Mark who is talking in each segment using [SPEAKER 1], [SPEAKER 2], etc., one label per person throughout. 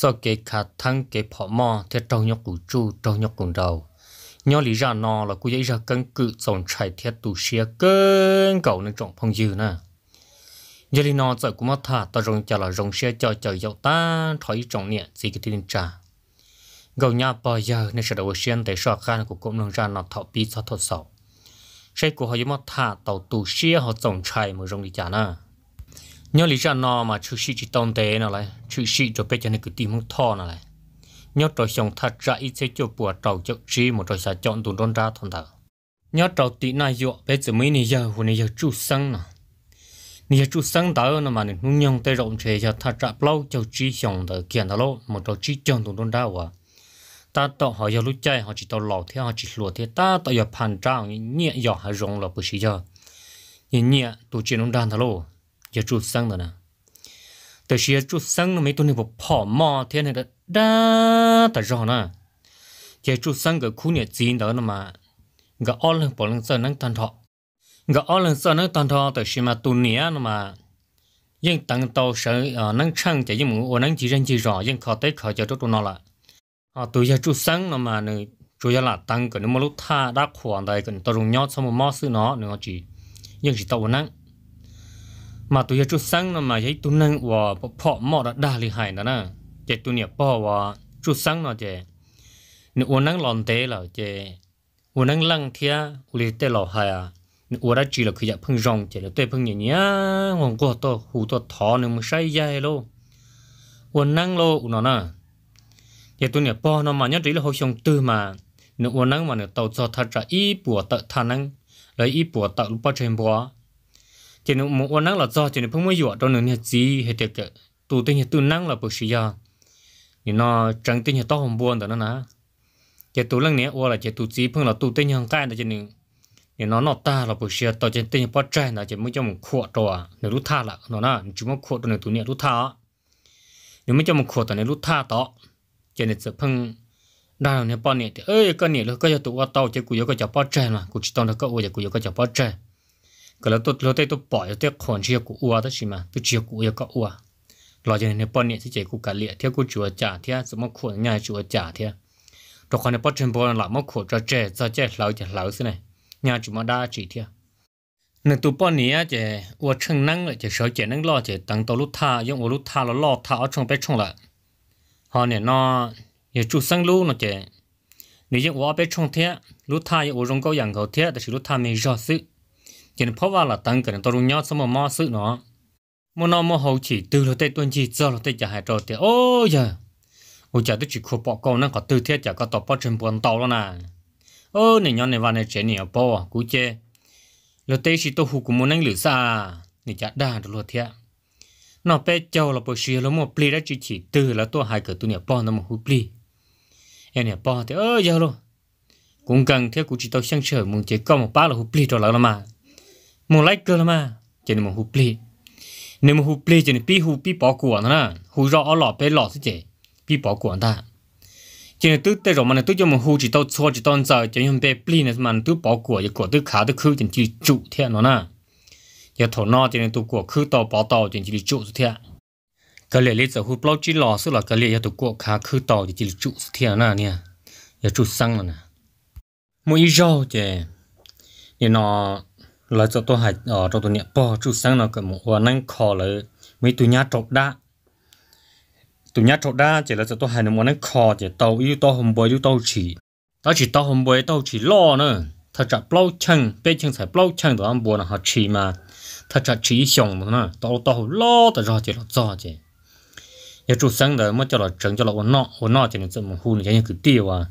[SPEAKER 1] cho cái khả thăng cái phỏ mò thì trong nhóc cụ chu trong nhóc cụ đầu nhớ lý ra nó là cụ dễ ra căn cứ dòng chạy thiết tù xe cơn cầu nên trọng phong dư nè giờ lý nó giờ cũng mất thả ta rong chả là rong xe cho chờ dậu ta thói trọng nhẹ gì cái tin trả gầu nhà bây giờ nên sẽ đầu xuyên để so khan của cộng đồng ra nó thọ bi cho thọ sầu sẽ của họ dùng mất thả tàu tù xe họ dòng chạy mà rong đi trả nè nhớ lý do nó mà chú sĩ chỉ tôn tế nó lại chú sĩ cho biết cho nên cứ tìm không thọ nó lại nhớ trò xong thật ra ít sẽ cho bùa trầu cho chi một trò xả chọn tụi đôn ra thon thở nhớ trầu tí na dọ bây giờ mấy này giờ hồi này giờ chú sang nè này chú sang đó nó mà này nung nhông tê rộng chế giờ thật ra lâu cho chi xong đó kiện đó lô một trò chi chọn tụi đôn ra hòa ta tọ họ giờ lúc chạy họ chỉ tọ lò thế họ chỉ lùa thế ta tọ giờ phản trang nhẹ giờ hay rộng là bự sĩ giờ nhẹ nhẹ chuyện chỉ nông đan thà giờ chút sang rồi nè từ xưa chút sang mấy tuần này bỏ phò mò thế này đã đã tại rồi nè giờ chút sang cái khu nhà chín đó nè mà gã ở lên bỏ lên sơn năng tan thọ gã ở lên sơn năng tan thọ từ xưa mà tuần này nè mà nhưng tăng tàu sợ năng chăng chạy nhưng mà năng chỉ riêng chỉ rõ nhưng khó tới khó cho tụi nào là à tụi giờ chút sang nè mà nè, chủ yếu là tăng cái nó mà lúc tha đã khoảng đây cái tao dùng nhót xong mà mò xứ nó nữa chỉ nhưng chỉ tàu năng mà tụi chú sáng nó mà giấy tụi năng và phọ mọ đã đa lì hại đó nè chỉ tụi nhà bỏ và chú sáng nó chỉ nếu uống năng lòn té là chỉ uống năng lăng thia uống té lò hại à nếu uống đã chỉ là khi giờ dạ phun rong chỉ là tôi phun nhẹ nhẹ hoàng có to hù to thọ nếu mà say dài lô uống năng lô nó nè chỉ tụi nhà bỏ nó mà nhớ chỉ là hồi xong từ mà nếu uống năng mà nếu tàu cho thật ra ít bùa tợ thà năng lấy ít bùa tợ lúc bao trên bùa cho nên một ôn năng là do cho nên không mới dọa đó nữa nhà gì hết được cái tụ tên nhà tư năng là bực sĩ ya nhưng nó chẳng tên nhà to hồng buồn đó nó nè cái tụ lần này ô là cái tụ gì không là tụ tên nhà hàng cai đó cho nên nhưng nó nó ta là bực sĩ tao chỉ tên nhà bao trai là chỉ mới cho một khổ đó à nếu lúc tha là nó nè chỉ một khuất đồ này tụ nhà lúc tha nếu mới cho một khổ đó này lúc tha đó chỉ là chỉ không đào này bao nhiêu thì ơi cái này là cái tụ tao chỉ cú yếu cái chả bao trai mà cú chỉ tao là cái ôi chỉ cú yếu cái chả bao trai ก็แล้วตัวเราได้ตัวปล่อยตัวขอนเชียกูอ้วตัวชิมาตัวเชียกูยังก็อ้วเราจะในปอนเนี่ยที่เจกูกะเลียเที่ยวกูจัวจ่าเที่ยวสมมติขวดง่ายจัวจ่าเที่ยวตัวคนในปอนเชมโบนหลับมั่วขวดจะเจ๊จะเจ๊เราจะเราสิเนี่ยง่ายจุมาได้จีเที่ยวในตัวปอนเนี่ยจะอ้วช่างนั่งเลยจะเสียเจนั่งรอจะตั้งตัวลุท่ายังอ้วลุท่าเราลอกท่าเอาช่องไปช่องละฮอเนี่ยนออย่าจุสังลู่นะเจนี่ยังอ้วไปช่องเที่ยวลุท่ายังอ้วรงก็อย่างเขาเที่ยวแต่สิลุท่าไม่ยอดซื้อ chỉ nên phá là tăng cái này tôi luôn nhớ xong mà mò sự nó mà nó mà hậu chỉ từ là tây tuần chỉ giờ là tây trả hai rồi thì ô giờ ô giờ tôi chỉ khổ bỏ câu nó có tư thiết chả có tọp bỏ trên buồn tàu đó nè ô này nhóm này vào này trẻ này bỏ cú chơi, là tây chỉ tôi hụt cũng muốn anh lửa xa à. này chả đa được luôn thiệt nó bé châu là bồi xì là một pli đã chỉ chỉ từ là tôi hai cái tôi này bỏ nó một hụt pli em này bỏ thì ô giờ luôn cũng cần thế cú chỉ tôi sang chơi muốn chơi câu một bát là hụt pli rồi là mà mù lấy cơ mà chỉ là mù hụp li nếu mù hụp li chỉ là pi hụp pi bỏ của nó hụp rõ ở lọ bé lọ thế chỉ pi bỏ của ta chỉ là tứ tây rồi mà là tứ cho mù chỉ tao cho chỉ tao giờ chỉ không bé li này mà tứ bỏ của chỉ của tứ khá tứ khứ chỉ chỉ trụ thế nó nè giờ thổ nọ chỉ là tụ của khứ tàu bỏ tàu chỉ chỉ trụ thế cái lệ lý giờ hụp lâu chỉ lọ sức là cái lệ giờ tụ của khứ tàu chỉ chỉ trụ thế nè nè giờ trụ xăng nè mỗi giờ chỉ nó là cho tôi hạch ờ, ở trong tôi niệm bỏ chủ sáng nào cái một ờ, năng khó là mấy tuổi nhát trộm đa tuổi nhát trộm đa chỉ là cho tôi hạch một năng khó chỉ tàu yêu tàu hồng bơi yêu tàu chỉ tao chỉ tàu hồng bơi tàu chỉ lo nữa thật chặt bao chân bên chăng phải bao chân đó ăn bùa là họ chỉ mà thật chặt chỉ xong đó nữa tao tao lo tao ra chỉ là cho chỉ nhà chủ sáng đó mới cho là trứng cho là ổn nọ ổn nọ chỉ là cho một hôn này cái cứ tiêu à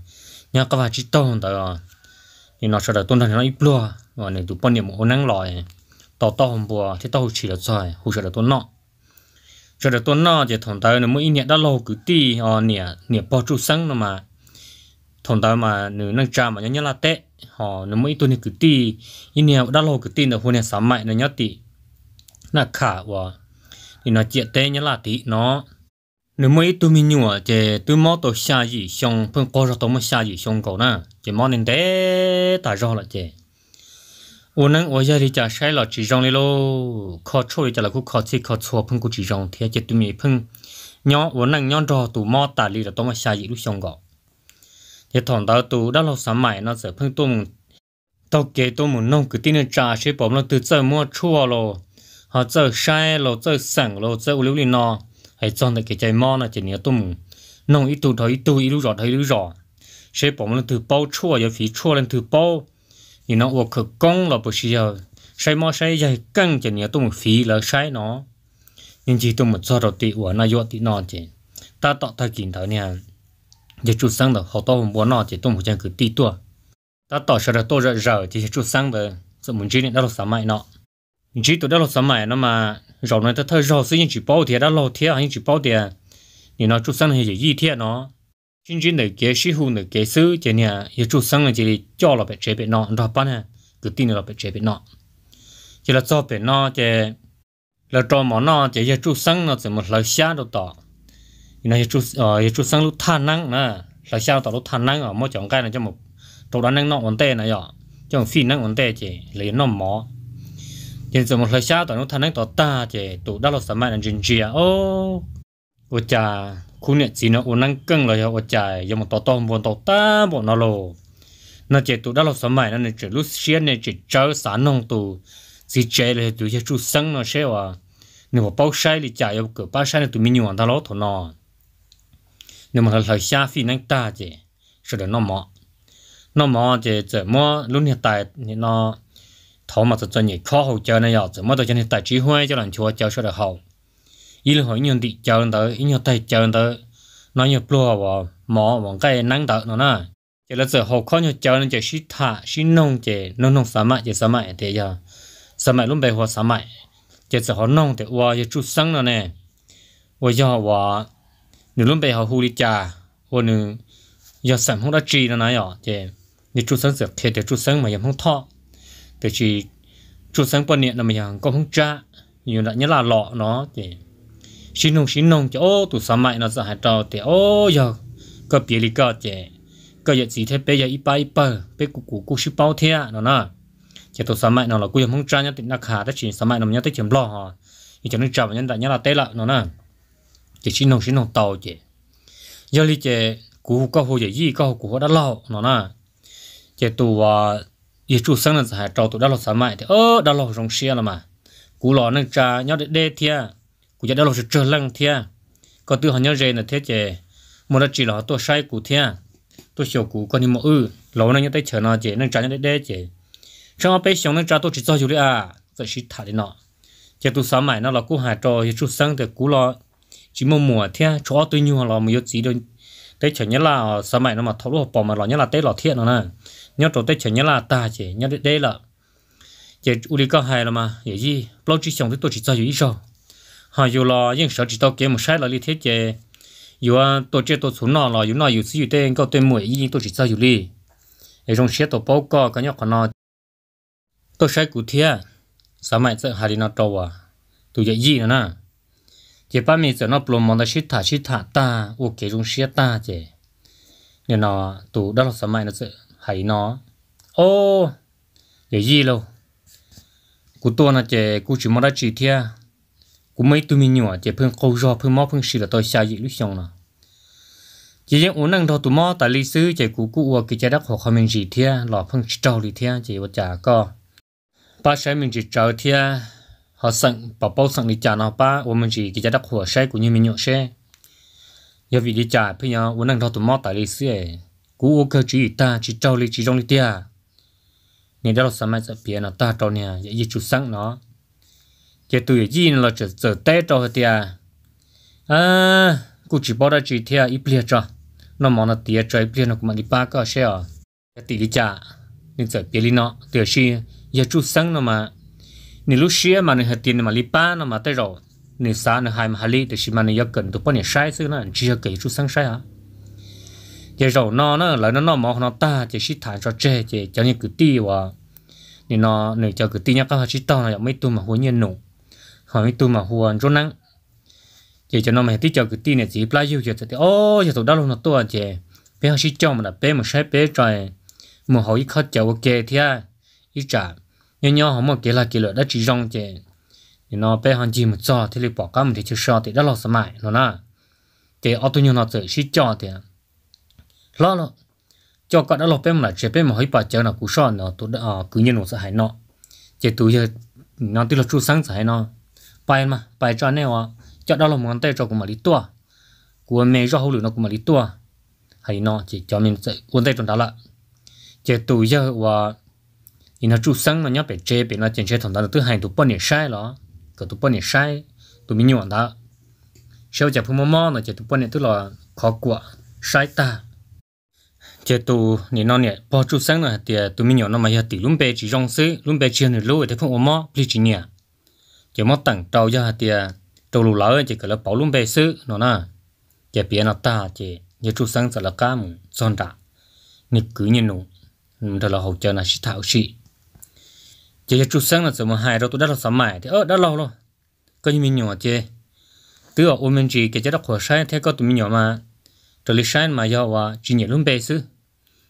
[SPEAKER 1] nhà các bạn chỉ tàu đó nhưng nó sẽ là tuân thành nó ít lo và này tụ bao nhiêu một năng loại tao tao hôm bữa thì tao chỉ là rồi hỗ trợ được tuần nọ cho được tuần nọ thì thằng tao nó mới nhận đã lâu cứ đi họ nhẹ nhẹ bao trụ sáng nó mà thằng tao mà nữ năng trà mà nhớ nhớ là tệ họ nó mới tuần cứ đi như nhẹ đã lâu cứ đi là hôm nay sáng mai nó nhớ tị là khả và thì nó chuyện tệ nhớ là tị nó nếu mấy tôi mình nhua thì tôi mót tôi xa gì xong phân coi ra tôi mới xa gì xong cậu nè thì mót nên té tại do là thế 我能我家里家晒了几张的喽，靠抽的家了，我靠吃靠错碰过几张，天就对面碰，娘我能娘着都毛大里了，多么下一路香港，也躺到都到了三买那时碰多么，到给多么弄个点的炸些宝了都怎么错了，啊这晒了这省了这五六零呢，还装的给在毛那几年多么，弄一肚头一肚一路绕头一路绕，些宝了都包错也非错了都包。你那我可工了不需要，谁么谁也跟着你动肥了谁呢？你只动么做到的我那要的那件，他到他见到呢，也出生的好多我那件动不见个地多，他到时的多热热这些出生的，怎么今年到了什么呢？你只到到了什么那么？rồi nó ta thơ rồi xin chỉ bao tiền đã lâu thế anh chỉ bao tiền thì nó chút sáng thì chỉ y thiện nó 今天的解释后呢，解释这呢也做生了这里教了被这边闹，然后把呢个定了被这边闹，这了做边闹这，了做么闹这些做生呢怎么了下都到，那些做呃也做生都贪 năng 呢，了下到都贪 năng 啊，莫讲该呢这么，都然能闹问题呢呀，这种非能问题这来闹么，这怎么了下到都贪 năng 到大这都到了什么人进去啊哦，我讲。khu này chỉ nó uống năng cưng là ở chạy giờ một tàu tàu buồn tàu ta bọn nó lô nó chạy tụ đã lột sớm mai, nãy này lúc xuyên nãy chạy chơi sán nông tụ chỉ chạy là tụ chạy chú sân nó xe à nếu mà bao sai thì chạy ở cửa bao sai thì tụ mình nhường ta lót thổ nó nếu mà là xa phi năng ta chứ sợ được nó mỏ nó mỏ chứ giờ mỏ lúc hiện tại nó thấu mà cho nhiều khó hậu chờ này giờ giờ mỏ tôi cho hiện tại chỉ huy cho làm chúa cho sợ được hậu ý là hỏi nhận đi chờ tới ý nhận tay chờ tới nó nhận plua vào mỏ vào cái nắng tới nó nè chỉ là sự học khó nhận chờ nên chỉ xí thả xí nông chỉ nông nông sám mại chỉ sám mại thế giờ sám mại luôn bề hoa sám mại chỉ sự họ nông thì qua chỉ chút sáng nó nè qua giờ và nếu luôn bề họ hù đi cha và nếu giờ sản không đã chi nó nãy giờ chỉ nếu chút sáng sửa thì để chút sáng mà giờ không thọ thì chỉ chút sáng quan niệm là mình có không cha nhiều là nhất là lọ nó thì xin nông xin nông cho ô tụ sắm mày nó sợ hại trò thì ô giờ cơ bìa lì cơ chè cơ giờ gì thế bây giờ ít bay bờ bây cụ cụ cụ sư bao thia à, nó nè chỉ tụ sắm mày nó là cụ không trang nhất định là hà đó chỉ sắm mày nó nhất định chiếm lo hả thì cho nên chào nhân đại nhất là tê lợ nó nè chỉ xin nông xin nông tàu chè giờ lì chè cụ có hồ gì có hồ cụ đã lâu nó nè chỉ tụ à ý chủ sang là hại trò tụ đã lâu sắm mày thì ơ đã lo rong xe là mà cụ lò nâng trà nhá để đê thia cụ giờ đó là trở lăng thia có từ họ nhớ rồi là thế chứ, một là chỉ là tôi sai cụ thia tôi hiểu cụ có những một ư lâu nay như tới chờ nó chế nên trả nhớ đấy chế trong bé xong nên trả tôi chỉ cho chú đi à vậy chỉ thả đi nọ chế tôi sáng mai nó là cụ hà trò thì chú sáng thì cụ lo chỉ mua mùa thia chó tôi nhu là một yếu gì đâu tới chờ nhớ là sáng mai nó mà thấu lúc bỏ mà lo nhớ là tết lọ thiện nó nè nhớ trò tới chờ nhớ là ta chế nhớ đấy là chế uli có hai là mà vậy gì lâu chỉ xong thì tôi chỉ cho chú ít rồi họ dù lo những sợ chỉ tao kiếm một sai là lý thế chế dù à tôi chơi tôi xuống nọ là dù nọ dù sử dụng tên có tên mũi ý tôi chỉ sao dù lý ở trong xe tôi bao co cái nhóc của nó tôi sai cụ thia sao mày sợ hai đi nó trâu à tôi dạy gì nữa nè chỉ ba mình sợ nó plum mong ta xí thả xí thả ta ô ok trong xe ta chứ nên nó tụ đó là sao mày nó sợ hai nó ô dạy gì lâu cụ tôi nó chứ cụ chỉ mong ta chỉ thia cú mấy tụi mình nhỏ chỉ phun câu gió phun mò phun xì là tôi xa dị lúc xong nè chỉ riêng uống năng thôi tụi mò tại lý sư chỉ cú cú uo kí trái đất hoặc mình gì thia lọ phương trâu lý thia chỉ uo chả co ba sai mình chỉ trâu thia họ sẵn bảo bao sẵn lý chả nào ba uo mình chỉ cái trái đất hoặc sai của như mình nhỏ xe giờ vì lý chả phương nhau uống năng thôi tụi mò tại lý sư cú uo cơ chỉ ta chỉ trâu lý chỉ trong lý thia nên đó là sao mà sẽ biến nó ta trâu nè dễ dễ chút sẵn nó chỉ tuổi gì là chỉ giờ Tết cho hết tiệt à cụ chỉ bảo ra chỉ thế ít bia cho nó món nó tiệt cho ít bia nó cũng mà đi ba cái xe à cái tiệt đi chả nên giờ bia đi nó tiệt xí giờ chú sáng nó mà nên lúc xưa mà nên hết tiệt mà đi ba nó mà tới rồi nên sáng nó hai mà hai thì xí mà nó giờ cần tụi bọn này sai xí nó chỉ có cái chú sáng sai à giờ rồi nó nó lại nó nó món nó ta chỉ xí thải cho che chỉ cho như cái tiệt à, nên nó nên cho cái tiệt nhá các hạt chỉ tao này mấy tụi mà huống nhiên nổ hỏi tôi mà huan rốt nắng chỉ cho nó mà tí cho cái tin này chỉ play yêu cho thì ô giờ tụi đó luôn nó tôi à, chị bé học sinh cho mà là bé mà sai bé trời mà họ ít khó chịu ok thì à ít trả nhưng nhau họ mà kể là kể lại đã chỉ rong chị thì nó bé học chỉ mà cho thì lấy bỏ cá mình thì chưa sợ thì đã lo sợ mãi nó na chị ô tôi nhiều nó chơi sinh cho thì à. lo lo cho cả đã lo bé mà là chị bé mà hỏi bà chơi là cú sợ nó tụi đó cứ như nó sợ hãi nó chị tụi giờ nó tức là chú sáng sợ hãi nó bài mà bài cho nên là cho đó là món tay cho của mà đi tua của mẹ cho hậu lửa nó của mà đi tua hay nó chỉ cho mình sẽ quân tay trong đó là chỉ tù giờ và nó chú sáng mà nhớ phải chế phải nó chỉnh chế thằng đó thứ hai tụ bao nhiêu sai đó cái tụ bao nhiêu sai tụ mình nhọn đó sau giờ phụ mò mò nó chỉ tụ bao nhiêu tức là khó quá sai ta chế tụ nè nó nè bao chú sáng là thì tụ mình nhọn nó mà giờ tụ luôn bé chỉ rong xí luôn bé chỉ nó lâu thì không ôm mò bị chỉ nhẹ giờ mất tặng trâu cho hạt tiền trâu lù lỡ chỉ cần là bảo luôn bề sứ nó na giờ biến nó ta chỉ như chú sáng sẽ là cam mùng son đã nị cứ như nụ đó là hậu chờ là sĩ thảo sĩ chỉ như chú sáng là sớm mà hai rồi tôi đã là sắm mai thì ơ đã lâu rồi có như mình nhỏ chứ tức là ôm mình chỉ cái chế đọc hồ sai theo có tụi mình nhỏ mà trở lại sai mà do và chỉ nhớ luôn bề sư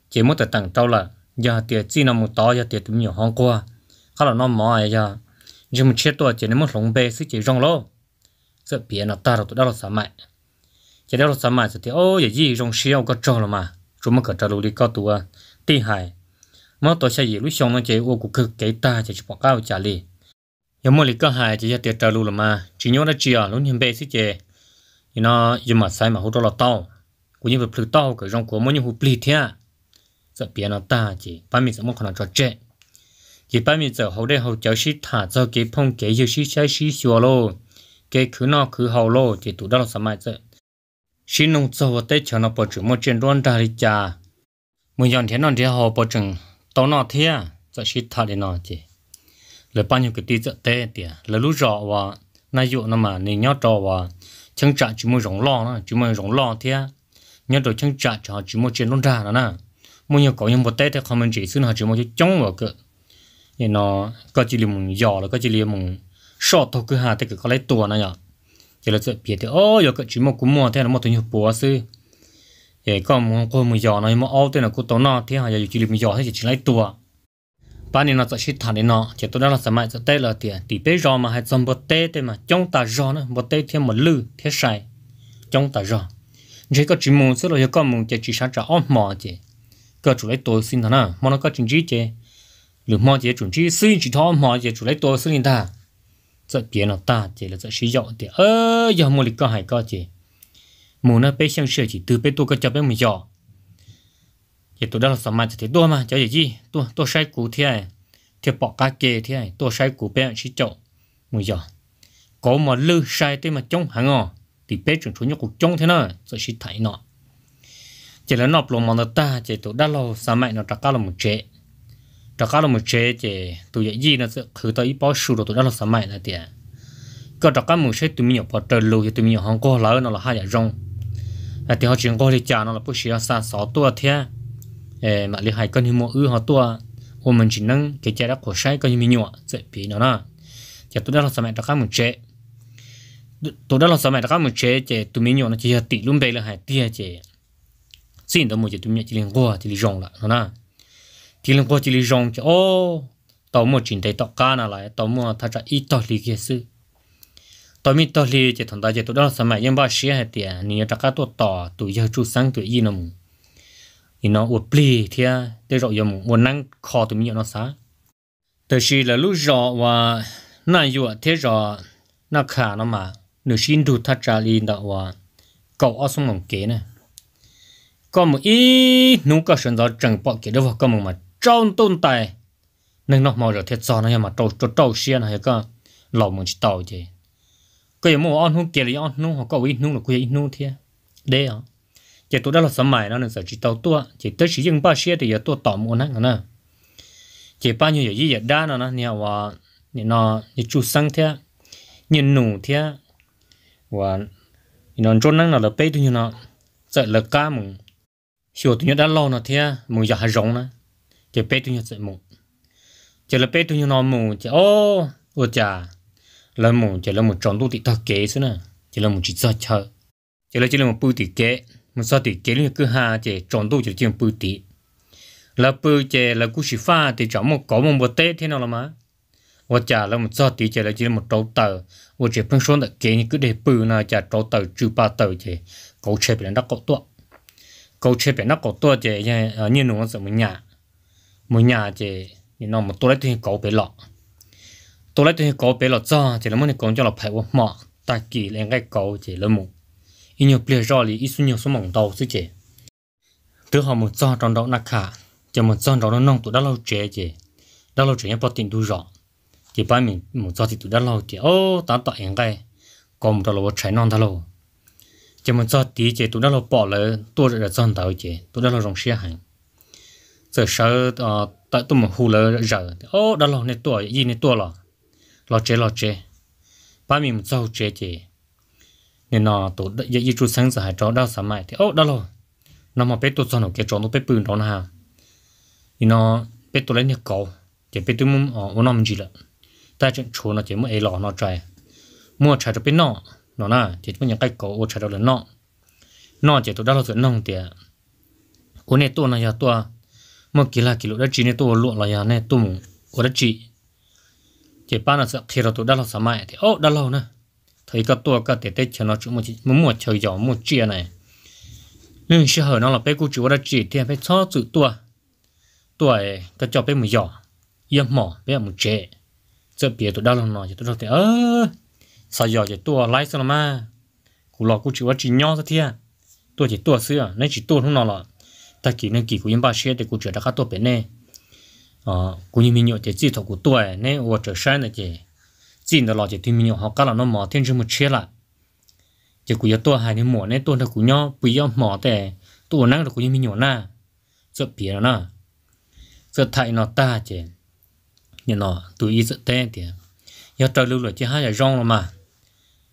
[SPEAKER 1] chỉ mất tặng trâu là giờ tiền chỉ nằm một to giờ tiền tụi mình nhỏ hôm qua khá là nó mỏi giờ nhưng mà chết tôi chỉ nên một lồng bè sẽ chỉ rong lo sợ bia nó ta rồi tôi đã lo sắm mày chỉ đã lo sao mày thì ô gì gì rong xiao có trâu rồi mà chúng mà cả trả lời có tua ti hại, mà tôi sẽ gì lúc xong nó chỉ ô cũng cứ kể ta chỉ chụp quảng cáo trả lời nhưng mà lì có hài chỉ là tiệt trâu lùi mà chỉ nhớ nó chỉ ở lúc nhìn bè sẽ chỉ nhưng nó nhưng mà sai mà hút đó là tao cũng như việc plutao cái rong của mỗi những hút plì thế sợ bia nó ta chỉ ba mình sẽ muốn còn là trò chuyện cái ba mình giờ hậu đây hậu cháu sĩ thả cho cái phong cái yêu sĩ trái sĩ xua lô cái cứ nọ cứ hậu lô thì tụi đó là sao mà chứ? sĩ nông cho vào tết cho nó bỏ trứng một chuyện đoan đại cha mình dọn thế nọ thì hậu bỏ trứng tao nọ thế à giờ sĩ thả để nọ chứ lời bao nhiêu cái tí giờ tết thì lời lúc rõ và nay dụ nó mà nên nhớ trò và chẳng trả chỉ muốn rong lo nó chỉ muốn rong lo thế nhớ rồi chẳng trả cho chỉ muốn chuyện đoan đại nó nè mình nhớ có những một tết thì không mình chỉ xin họ chỉ muốn chống vào cái thì nó có chỉ mùng giò là có chỉ mùng short thôi cứ hà thế cứ có lấy tua này nhở chỉ là sự biết ô giờ cái chỉ một cũng mua thế là một thứ nhiều búa sư thì có một con mùng giò này mà ô thế là cô tốn nó thế hà giờ chỉ mùng giò thế chỉ lấy tua bạn nên nó sẽ chỉ thằng nó chỉ tôi đang là sao mà sẽ tê là tiền thì bây giờ mà hay dùng bột tê thế mà trong ta giò nữa bột tê thêm một lư thế sai trong ta giò chỉ có chỉ muốn sẽ là có muốn chỉ chỉ sáng trả ôm mò chỉ cơ chủ lấy tôi xin thằng nào mà nó có chuyện gì chứ lửa mò chế chuẩn chi xin chỉ thọ mò chế chủ lấy tôi xin ta giờ biến nó ta chế là giờ sử dụng thì ơ giờ mua lịch có hải có chế mua nó bê xem sửa chỉ từ bê tôi có chấp bé mình cho, thì tôi đang là sao mà chỉ tôi mà cháu gì tôi tôi sai cú thế này thì bỏ cá kê thế này tôi sai cú bé sử dụng mình cho, có mà lư sai thế mà chống hàng ngò thì bé chuẩn chủ nhóc cũng chống thế nào giờ sử thấy nó chỉ là nó lồng mà nó ta chỉ tôi đã là sao mà nó trả cá là một chế đó cá là một chế chế tụi dạy gì nó sẽ khử tới bao sù rồi tụi đó là sắm mày là tiền có đó cá một chế tụi mình nhập vào trời lù thì tụi mình nhập hàng cô lỡ nó là hai giải dạ rong à thì họ chuyển qua thì chả nó là bốn xía xa sáu tua thế mà lý hai con thì mua ư họ tuổi, hôm mình chỉ nâng cái chế đã khổ sai con gì mình nhọ dễ bị nó nè thì tụi nó là sao mày đó cá một chế tụi nó là sao mày đó cá một chế chế tụi mình nhọ nó chỉ là tỷ luôn đây là hai tia chế xin đó một chế tụi mình chỉ liên qua chỉ liên rong là nó nè thì lần qua chỉ là rong chứ ô tàu mua chuyển tới tàu cá nào lại tàu mua thà cho ít tàu lì kia sự, tàu mi tàu lì chỉ thằng ta chỉ tụi đó sao mà yên ba xí hết tiệt nhiều tất cả tụi tàu tụi giờ chú sáng tụi gì nó mùng thì nó uất pli thì để rồi giờ mùng muốn năng khó tụi mi nó sao từ khi là lúc rõ và na giờ thế rõ nó khả nó mà nửa xin đủ thà cho lì đó và cậu ở sông mùng kế này có một ít nụ cơ sở đó chẳng bỏ kế và có một mặt trâu tôn tài nên nó mau giờ thiệt sao nó mà trâu trâu trâu xiên hay cái lẩu mình chỉ tàu chứ, cái mua ăn không kia thì ăn nung hoặc có ít nung là cái ít nung thế đấy à chỉ tôi đã là sắm mày nó nên giờ chỉ tàu tua chỉ tới chỉ riêng ba xe thì giờ tôi tàu mua nắng nữa chỉ bao nhiêu giờ gì giờ đa nó nè và nè nó nè chú sang thế nè nụ thế và nó trốn nắng là là bê tôi như nó sợ là cá mùng hiểu tôi nhớ đã lâu nó thế mừng giờ hay rộng nữa chỉ bé tuỳ nhớ mù chỉ là bé tuỳ nhớ mù chỉ ô ô chà là mù chỉ là mù tròn tu tị thật kế xí nè chỉ là mù chỉ sợ chợ chỉ là chỉ là mù bưu tị kế một sợ tị kế là cứ hà chỉ tròn tu chỉ là chỉ một bưu tị là bưu chỉ là cú sĩ pha thì chọn một cổ một bữa tết thế nào là má ô chà là một sợ tị chỉ là chỉ là mù trâu tờ ô chỉ phân số đặc kế cứ để bưu nào chả trâu tờ trừ ba tờ chỉ cổ chế bị nó đắc cổ tuột cổ chế bị nó cổ tuột chỉ như nó sợ một nhà mỗi nhà chỉ nó một tôi lấy tiền cổ bể lọ tôi lấy tiền cổ bể lọ cho chỉ là mỗi con cho là phải quá mỏ ta kỳ lên cái cổ chỉ là mù ít nhiều bia rõ thì ít số nhiều số mỏng đầu chứ chỉ từ họ một cho trong đó nát khả chỉ một cho đó nó nông tụi đã lâu chế chỉ đã lâu chế bắt tiền đủ rõ chỉ ba mình một cho thì tụi đã lâu chỉ ô ta tạo hiện cái còn một đó là trái non ta lâu chỉ một cho tí chỉ tụi đã lâu bỏ lại tôi đã chọn tao chỉ tụi đã lâu rong xe hàng giờ sợ ờ, tại tôi mà hù lơ giờ ô đó là này tuổi gì này tuổi là lo chế lo chế ba mình một sau chế chế nên nó tổ đợi giờ chú sáng giờ hai chó đau sáng mai thì ô đó là nó mà biết tôi sao nó cái chó nó biết bự đó nha thì nó biết tôi lấy nhiều cầu chỉ biết tôi muốn ở ở năm gì lận tại chuyện chú nó chỉ muốn ấy lọ nó trai mua trái cho biết nọ nó na chỉ muốn những cái cầu ô trái cho là nọ nọ chỉ tôi đã lo chuyện nông tiền ô này tôi này giờ tôi mà kia là kí lỗ đó chỉ nên tôi lụa là này tôi muốn ở đó chị chỉ ban là sợ khi là tôi đã là sao mai thì ô đã lâu nè thấy các tôi các tết tết cho nó chúng một muốn một chơi gió một chia này nhưng sẽ hở nó là bé cô chủ của đất chị thì phải cho sự tua tôi cái cho bé một giỏ yếm mỏ bé một trẻ giờ bia tôi đã lâu nó thì tôi thấy ơ sao giỏ thì tôi lấy sao mà cụ lọ cụ chủ của chị nhau ra thiên tôi chỉ tua xưa nên chỉ tua không nó là Ờ, ta chỉ nên kỳ của những bà xe để của trở ra khá tốt bên này ờ của như mình nhậu thì chỉ thuộc của tuổi nên ở trở sang này chỉ chỉ là lo chỉ thì mình nhậu họ cả là nó mỏ thiên chứ một chiếc lại chỉ của tôi hai đến mỏ nên tôi là của nhau bây giờ mỏ thì tôi năng được của như mình nhậu na sợ bịa nó na sợ thay nó ta chỉ như nó tôi ý sợ thế thì giờ trở lưu lại chỉ hai giờ rong rồi mà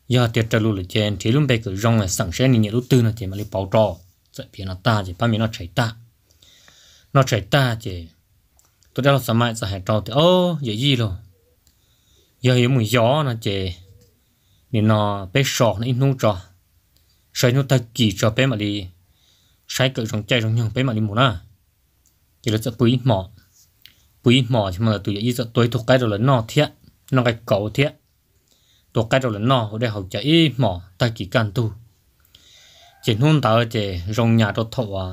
[SPEAKER 1] giờ tiệt trở lưu lại chỉ thì lúc bây giờ rong là sẵn những nhìn lúc tư là chỉ mà lấy bảo trò chạy phía nó ta chỉ ba mình nó chạy ta nó chạy ta chỉ tôi đã làm mãi sẽ hẹn trâu thì ô dễ gì rồi giờ hiểu một gió nó chỉ nên nó bé sọ nó ít nung trò sai nó ta kỳ cho bé mà đi sai cỡ trong chạy trong nhung bé mà đi muốn à chỉ là sẽ bùi mỏ bùi mỏ thì mà là tôi dễ gì sẽ tôi thuộc cái rồi là nó thiệt nó cái cầu thiệt tôi cái rồi là nó ở đây học chạy mỏ ta kỳ cần tu chỉ nôn tạo chỉ rong nhà đó thọ à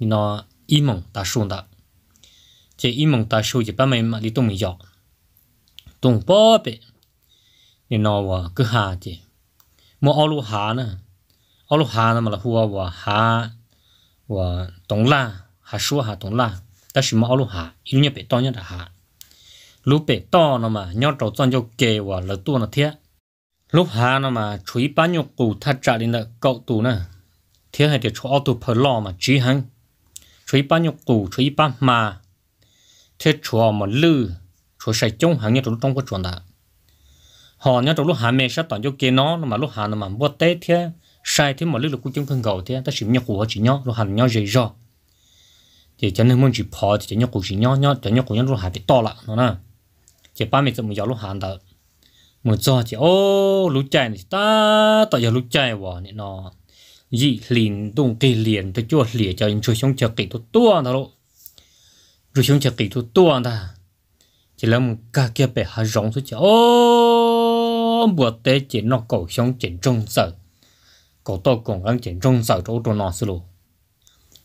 [SPEAKER 1] nó ý mong ta xuống đó chỉ ý mong ta xuống chỉ ba mấy mà đi tung mình dọc tung bó bể nên nó và cứ hà chỉ mua ao lúa hà nè ao lúa hà nè mà là hùa và hà và đông la hà xua hà đông la ta chỉ mua ao lúa hà ý nhớ bể to nhất là hà lúc bể đón nó mà nhau trầu tròn cho kề và lỡ tua nó thiết lúc hà nó mà chuối bán nhục cụ thắt trả đến là cậu tù nè thế hệ để cho auto per lo mà chỉ hăng chơi ba nhục cụ chơi ba mà thế cho mà lư cho sài chung hàng nhất trong cái chuyện đó họ nhất trong lúc hà mê sát toàn cho kia nó mà lúc hà nó mà bớt tết thế sai thế mà lư là cũng chung thân cầu thế ta chỉ nhau của chỉ nhau lúc hà nhau dễ rồi thì cho nên muốn chỉ phò thì chỉ nhục cụ chỉ nhau nhau chỉ nhục cụ nhau lúc hà thì to lại nó nè chỉ ba mẹ chồng mình giáo lúc hà đó một giờ chỉ ô lúc chạy thì ta tại giờ lúc chạy vào nên nó dị liền đông cái liền cho chúa liền cho những chú sống chờ kỳ tôi tua đó lộ chú sống chờ kỳ tôi tua đó chỉ là một cái kia bé hà rộng xuống chờ ô bữa tết chỉ nó cầu sống chỉ trung sở, cầu tôi cũng ăn chỉ trung sở chỗ đó nó xí lộ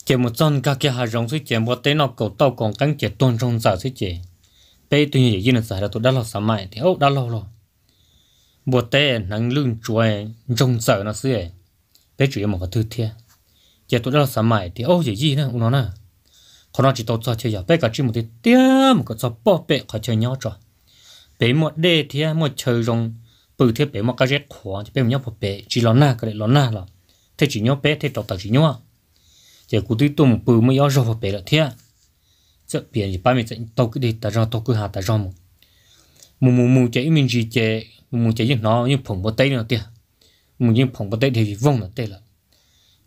[SPEAKER 1] chỉ một chân cái kia hà rộng xuống chỉ bữa tết nó cầu tôi cũng ăn chỉ tôn trung sở xuống chỉ bây tôi như vậy nên sợ là tôi đã lo sợ mãi thì ô đã lo rồi bữa tết nắng lưng chuối trung sở nó xí ấy bé chủ yếu một cái thứ thiệt giờ tôi nó sắm mày thì ô gì gì nữa nó nè còn nó chỉ tao cho chơi giờ bé cả chỉ một cái tiếc một cái cho bỏ bé khỏi chơi nhau cho bé một đê thì một chơi rong bự thì bé một cái rét khó thì bé một nhau một bé chỉ lón na cái đấy lón na là thế chỉ nhau bé thế tao tao chỉ nhau à. giờ cụ tí tụm bự mới yếu rồi một bé là thiệt giờ biển thì ba mình sẽ tao cứ đi ta ra tao cứ hạ ta ra một mù mù mù chạy mình gì chạy mù mù chạy nó như phồng vào tay nữa tiệt มึงยิ่งผงประเทศเดียววงนั่นเตละ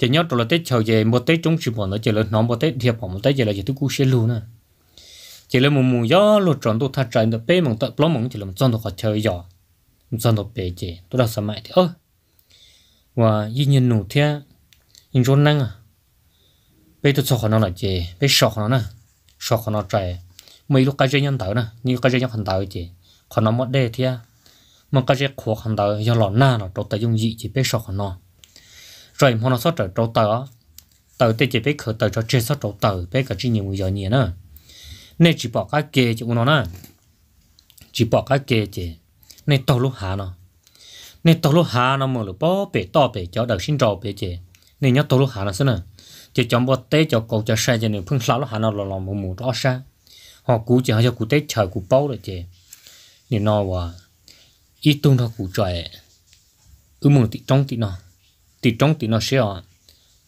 [SPEAKER 1] จะย้อนตัวเตชาวเย่ประเทศจงชิบอนเนาะเจริญน้องประเทศเดียวผงประเทศเจริญจะทุกข์เชื่อรู้นะเจริญมึงมึงย้อนหลุดจอนตัวทัดใจเนาะเป้มึงตัดปล้อมมึงเจริญจอนตัวขอเชยย่อมึงจอนตัวเป้เจตัวเราสมัยเถอะว่ายิ่งยันหนูเทียยิ่งร้อนนั่งอ่ะเป้ตัวสอกของน้องหน่อยเจเป้สอกของน้องนะสอกของน้องใจไม่รู้การเจริญยันเต่านะนี่การเจริญยันขันเต่าเจขอน้องมดเด้เทีย mà cái chế khó khăn đó do lo na nó trâu tờ dùng gì chỉ biết sợ nó rồi mà nó sót trở trâu tờ tờ tê chỉ biết khởi tờ cho chế sót trâu tờ biết cái chi nhiều người giờ nữa nên chỉ bỏ cái kê chứ nó nè chỉ bỏ cái kê chứ nên tàu lúc hạ nó nên tàu lúc hà nó mà lúc bỏ bể to bể cho đầu sinh trâu bể chứ nên nhớ tàu lúc hà nó xí nữa chỉ chọn bỏ tê cho cậu cho sai cho nên phương lão lúc hà nó là lòng mù mù rõ sai họ cú chỉ họ cho cú tê chờ cú bao rồi chứ nên nó và ít tung nó củ trời ừ mùng tị trong tị nọ, tị trong tị nọ sẽ à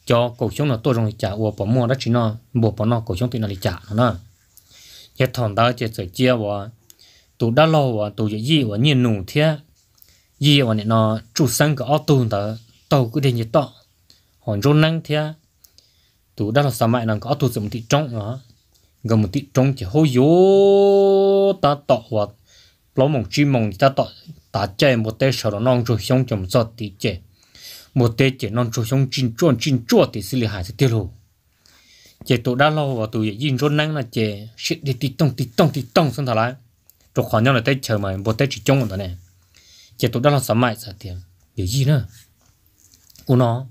[SPEAKER 1] cho cầu chúng nó tôi trong trả ủa bỏ mua đó chỉ nọ, bộ bỏ nọ cầu chúng tị nọ để trả nó nè cái thằng đó chỉ sợi chia và tổ đã lâu và tổ chỉ gì và nhiên nụ thế gì và nọ chủ sân cái ô tô đó tàu cứ đến như tọ hòn rôn năng thế tổ đã là sao mày nó có ô tô dùng tị trong nó gần một tị trong chỉ hôi yếu ta tọ và lỗ mong chi mong ta tọt ta chạy một tay sờ non rồi xong chồng giọt tí chạy một tay chạy non rồi xong chín chuột chín chuột thì xử lý hại sẽ tiêu hồ chạy tụ đã lâu và tụ dậy nhìn rốt nắng là chạy xịt đi tít tông tít tông tít tông xong thà lại rồi khỏi nhau là tay chờ mà một tay chỉ trông rồi này chạy tụ đã lâu sắm mãi sợ tiền để gì nữa u nó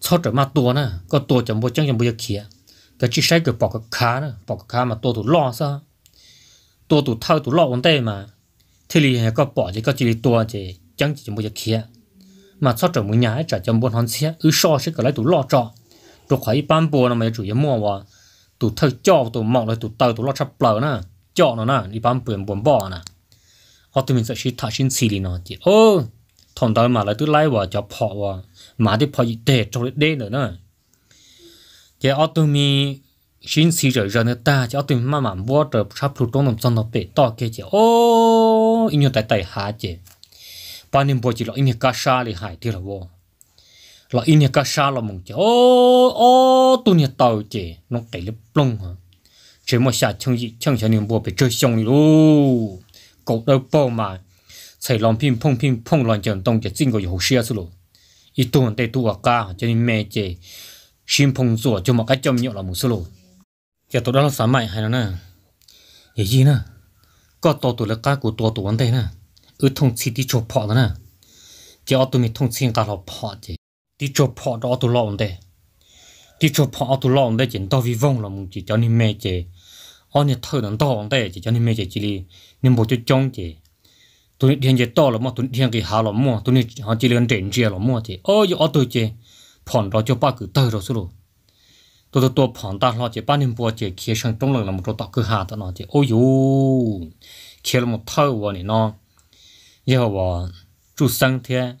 [SPEAKER 1] sau trở mà tua nữa có tua chẳng bố chẳng chẳng bố giờ kia cái chỉ sai cái bỏ cái khá nữa bỏ cái khá mà tua tụ lo sao ตัวตุเท่าตุลอกวันเต้มาที่ลีก็ปอจะก็จีตัวจะจังจะมุจะเคียมาชอบจับมือหยาจะจำบนหอนเสียอือชอใช้ก็ไรตุลอกจ่อตัวข่อยปั้มปัวนะมันจะจุยมั่ววะตุเท่าจ่อตุหมอกเลยตุเต่าตุลอกชับเปล่านะจ่อเนาะนะอีปั้มเปลี่ยนบนบ่อนะเขาตัวมันจะชิดถ้าชินสีลีเนาะจีโอ้ทอนตอนมาเลยตุไล่วะจะพอวะมาที่พออีเตะจงเด็ดเลยนะเจ้าตัวมี xin xí rồi giờ nữa ta cho tụi mà mà mua trở sắp phụ trong nông dân nó bị to kia chứ ô in nhau tại tại hạ chứ ba niệm bồi chỉ là in cá sa thì hại thì là vô là in cá sa là mong chứ ô ô tụi nhau tàu chứ nó cái lớp bông hả chỉ mà xả chân gì chân chân niệm bồi bị chơi xong đi luôn cậu đâu bao mà xảy lòng phim phong phim phong loạn trận tông chứ xin có hồ xe xuống luôn ít tuần tây tu ở ca cho nên mẹ chứ xin phong rủa cho một cái châm nhậu là một số luôn อย่าตัวเราสามารถให้แลนะอย่ายีนะก็ตัวตัวละก้ากูตัวตัววันเดนะอือทงสีที่จบพอแล้วนะเจ้าตัวมีทงสีกาเราพอเจที่จบพอเราตัวเราได้ที่จบพอเอาตัวเราได้เจนตัววิวงเรามึงจีเจ้าหนี้แม่เจอันนี้เธอหนังตัวได้เจเจ้าหนี้แม่เจจีลีนิ่บุจะจ้องเจตัวนี้เทียนเจตัวแล้วม้งตัวนี้เทียนกี่หาแล้วมั้งตัวนี้หาจีเรียนเด่นเจียเรมัม้งเจโอ้ยเอาตัวเจผ่อนเราจะป้ากูเตอร์เราสู้ tôi tôi phỏng ta lo chỉ ba niệm bùa chỉ kia sang trong lòng là một chỗ tọt cứ hà đó là chỉ ôi dù kia là một thâu vợ này nó giờ vợ chú sang thế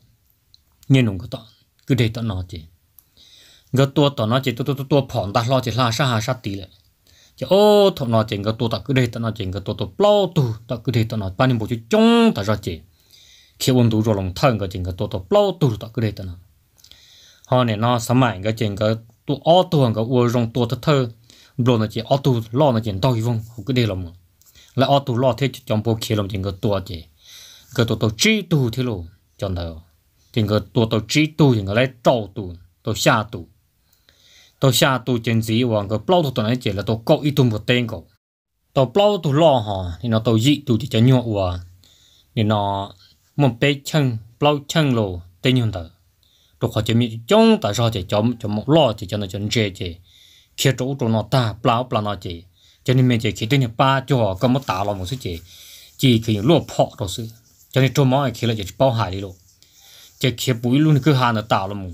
[SPEAKER 1] nhìn đúng cái tọt cứ để tọt nó chỉ cái tua đó là chỉ tôi tôi tôi phỏng ta lo chỉ là sa hà sa tí lại chỉ ô thọ nó chỉ cái tua đó cứ để tọt nó chỉ cái tua tọt plau tu tọt cứ để tọt nó ba niệm bùa chỉ chung ta ra chỉ khi ôn đủ rồi lòng thân cái chỉ cái tua tọt plau tu tọt cứ để tọt nó họ này nó sao mà cái chỉ cái ตัวอ้อตัวก็อวรองตัวเธอโดนจีอ้อตัวล่อนะจีต่อยฟงก็ได้ลมแล้วอ้อตัวล่อเทจอมโปเคลมจีก็ตัวจีก็ตัวตัวจีตัวที่โลจนเธอจีก็ตัวตัวจีตัวจีก็ไล่เจ้าตัวตัว下ตัวตัว下ตัวจีจีวังก็เปล่าตัวตัวนั้นจีแล้วตัวก็อีตัวหมดเต็งก็ตัวเปล่าตัวล่อฮะนี่เนาะตัวยีตัวจีจะยั่ววัวนี่เนาะมันเป็ดช่างเปล่าช่างโลเต็งยังเธอ都好像米种的少些，叫叫木老些，叫那叫这些，开着着那大不拉不拉那些，叫你们这开等你把叫个么大了么是这，这可以落跑都是，叫你做毛也开了就是包海里了，这开不一路你去喊那大了么，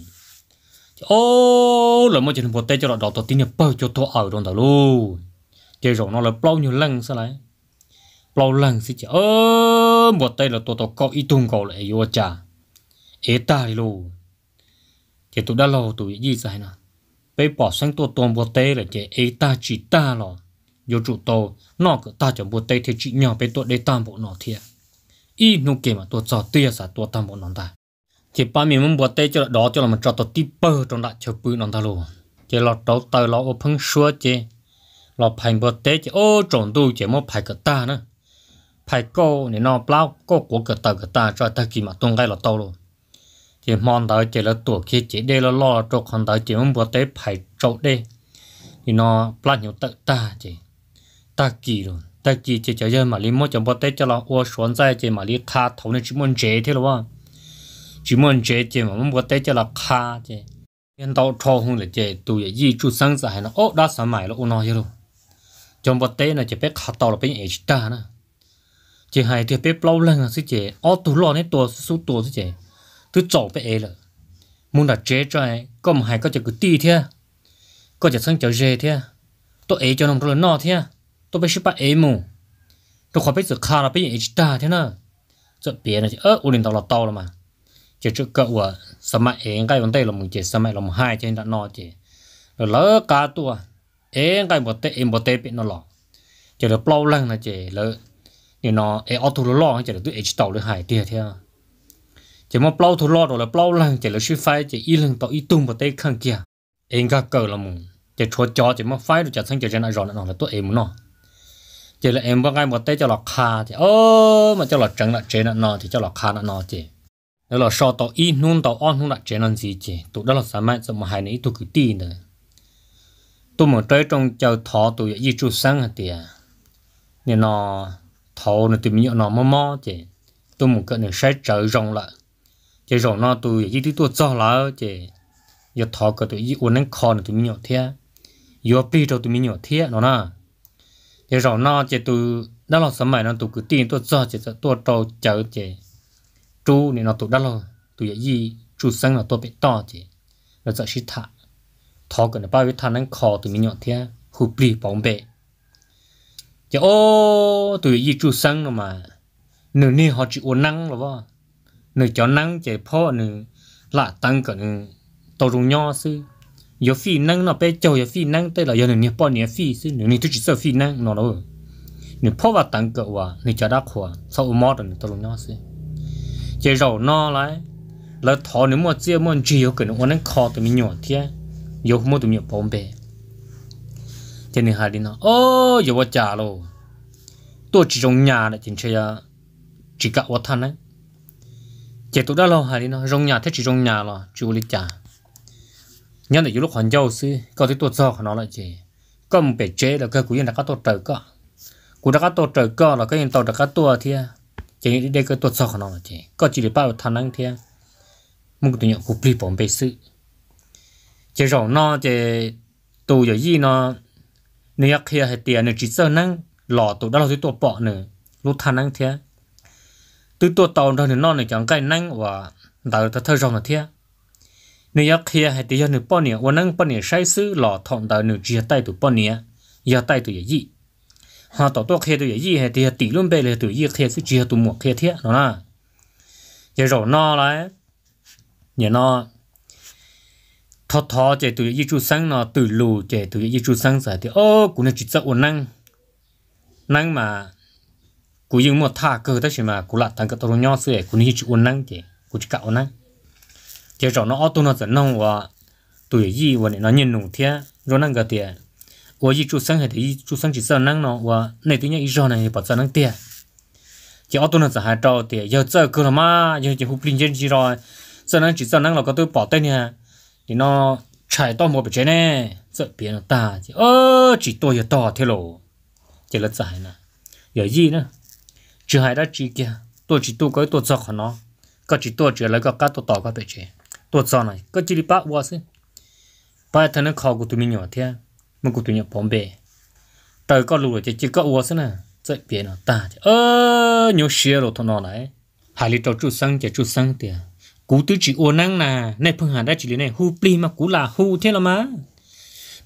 [SPEAKER 1] 哦，那么就是不带叫了，到到等你包就多熬着的喽，这肉那了包你冷下来，包冷是这，哦，不带了多多高一吨高了，哎呦我家，哎大的喽。chế tụi đã lâu tụi gì dài nè bây bỏ sang tụ tôm bò tê là chế ấy ta chỉ ta lo dù chủ tàu nó cứ ta chẳng bò tê thì chỉ nhỏ bây tụ để tam bộ nó thiệt y nụ kề mà tụ trò tia sa tụ tam bộ nó ta chế ba mình muốn bò tê cho đó cho là mình trò tụ tí bơ trong đại chờ bự nó ta luôn chế lọt đầu tờ lọt ô phăng xua chế lọt thành bò tê chế ô chọn đu chế mua phải cái ta nữa phải cô này nó bao cô của cái tờ cái ta cho ta kỳ mà tung cái lọt tàu luôn chỉ mong tới chỉ là tuổi khi chỉ đây là lo cho con tới chỉ muốn bữa tới phải trâu đây thì nó là nhiều tự ta chỉ ta kỳ luôn, ta kỳ chỉ cho dân mà lý mỗi chồng bữa tới cho nó ô xuống ra chỉ mà lý khá thấu nên chỉ muốn chế thế rồi chỉ muốn chế chỉ mà muốn bữa tới cho nó khá chỉ nhân đạo cho hung là chỉ tuổi gì chú sáng ra hay là ô đã sáng mai là ô nó rồi chồng bữa tới là chỉ biết khá tàu là biết ấy ta nữa, chỉ hay thì biết lâu lên là sẽ chỉ ô tủ lo này tổ số tổ sẽ chỉ cứ trộn với ấy là muốn là chế cho ấy có một hai có chỉ cứ ti thế có chỉ sang chở dê thế tôi ấy cho nó rồi nọ thế tôi phải xếp ba ấy mù tôi khỏi biết sự khá là giờ chỉ ta thế nào cho bé này ớ ổn định tao là tao rồi mà chỉ trước cậu à sao mà ấy cái vấn đề là mình chỉ sao mà là một hai trên đã nọ chỉ rồi lỡ cá tua ấy cái một tệ một tệ bị nó lọ chỉ là bao lần là chỉ lỡ thì nó ấy auto lo chỉ là tôi ấy tàu được hai tiền thế chỉ mà bao thu lo rồi là bao lần chỉ là suy phai chỉ ít lần tao ít tung vào tay khăn kia em gặp cờ là mùng chỉ chúa chó chỉ mà phai được chặt sang chỉ trên này rồi nó là tôi em nó chỉ là em bao ngày một tay cho là kha chỉ ô mà cho là trắng là trên nọ thì cho là kha nọ chỉ nếu là so tao ít nôn tao on nôn là trên nó gì chỉ tụi đó là sao mà sao mà hai này tụi cứ đi nữa tụi mà tới trong chào thọ tụi ít chút sáng thì nên à? nọ thọ nó tụi mình nó mò mò chỉ tụi mình cái này sẽ trở rộng lại chỉ rồi nó tụi chỉ tụi tôi cho là chỉ giờ thọ cái tụi uống nên còn tụi mình nhỏ thế giờ bị cho tụi mình nhỏ thế nó na chỉ rồi nó chỉ tụi đó là sớm mày nó tụi cứ tin tôi cho chỉ tôi trâu chờ chỉ chú này nó tụi đó là tụi gì chú sinh là tôi bị to chỉ là giờ xí thả thọ cái nó bao nhiêu thằng nên khó tụi mình nhỏ thế hụp bì bóng bể chỉ ô tụi gì chú sinh rồi mà nửa nè họ chỉ uống năng rồi vâng nữ cho nắng chế phô nữ là tăng cả nữ tổ rung nhỏ sư giờ phi năng nó bé châu giờ phi năng tới là giờ nữ nhiệt bao nhiêu phi sư nữ nữ tôi chỉ sợ phi năng nó đâu nữ phô và tăng cả hòa nữ cho đắc hòa sau ôm mót nữ tổ rung nhỏ sư chế rầu nó lại là thọ nữ mua chia mua chỉ có cái nữ ăn khó tụi mình nhỏ thế giờ mua tụi mình bom bể thế nên hà đi nó ô giờ vợ trả rồi tôi chỉ trong nhà là chính chơi chỉ cả vợ thân đấy chế tụ đó lo hà đi nó rong nhà thế chỉ rong nhà là chú lịch trả nhân để lúc hoàn giao sư có thể tuột do của nó là gì có một bể chế là cơ của yên đã có tuột trời cơ của đã có tuột trời có là cái nhân tàu đã có tuột thì chỉ đi đây cái tuột do của nó là gì có chỉ để bao thằng năng thì một tự nhỏ của lý bóng bể sư chế rồi nó chế tụ giờ gì nó nếu khi hệ tiền nó chỉ sơ năng lọ tụ đó là cái tuột bỏ nữa lúc thằng năng thì từ tổ tàu đó thì nó này chẳng cái nắng và đào ta thơ rong là thế nếu yak kia hay thì nếu bao nhiêu và nắng bao nhiêu say sứ lọ thọn đào nếu chia tay tụ bao nhiêu giờ tay tụ gì họ tổ tổ kia tụ gì hay thì tỷ luôn bề là tụ gì kia cứ chia tụ một kia thiệt đó là giờ rồi nó lại giờ nó thọ thọ chạy tụ gì chú sáng nó từ lù chạy tụ gì chú sáng giải thì ô cũng là chỉ sợ nắng, nắng mà cú dùng mà tha cơ đó mà cú lạt thằng cái tôi nhau xưa cú như chịu năng kì cú chỉ cạo năng chỉ cho nó auto nó dẫn nông và tuổi gì và nó nhìn nụ thế rồi năng cái tiền và y chú sáng hay thì chú sáng chỉ sợ năng nó và này thứ nhất ý rồi này bảo sợ năng tiền chỉ auto nó dẫn hai trâu tiền giờ sợ cơ là mà giờ chỉ hụp linh chân chỉ rồi sợ năng chỉ sợ năng là có tôi bảo tay nha thì nó chạy to một bể chế này, sợ biến nó ta chỉ ơ chỉ tôi giờ to thế lộ chỉ là giải nè giờ gì nữa chỉ hai đó chỉ kia tôi chỉ tôi cái tôi cho họ nó có chỉ tôi chỉ lấy cái cá tôi tỏ cái bể chế tôi cho này có chỉ đi bắt qua xí bắt thằng nó khó của tụi mình nhỏ thế mà của tụi nhỏ bom bể tới có lùi chỉ chỉ có qua xí nè chạy biển nó ta ơ nhiều xe rồi thằng nó này hai lít trâu chú xăng chỉ chú xăng tiền cú tứ chỉ ô nắng nè nay phương hà đã chỉ này hu pli mà cú là hu thế là má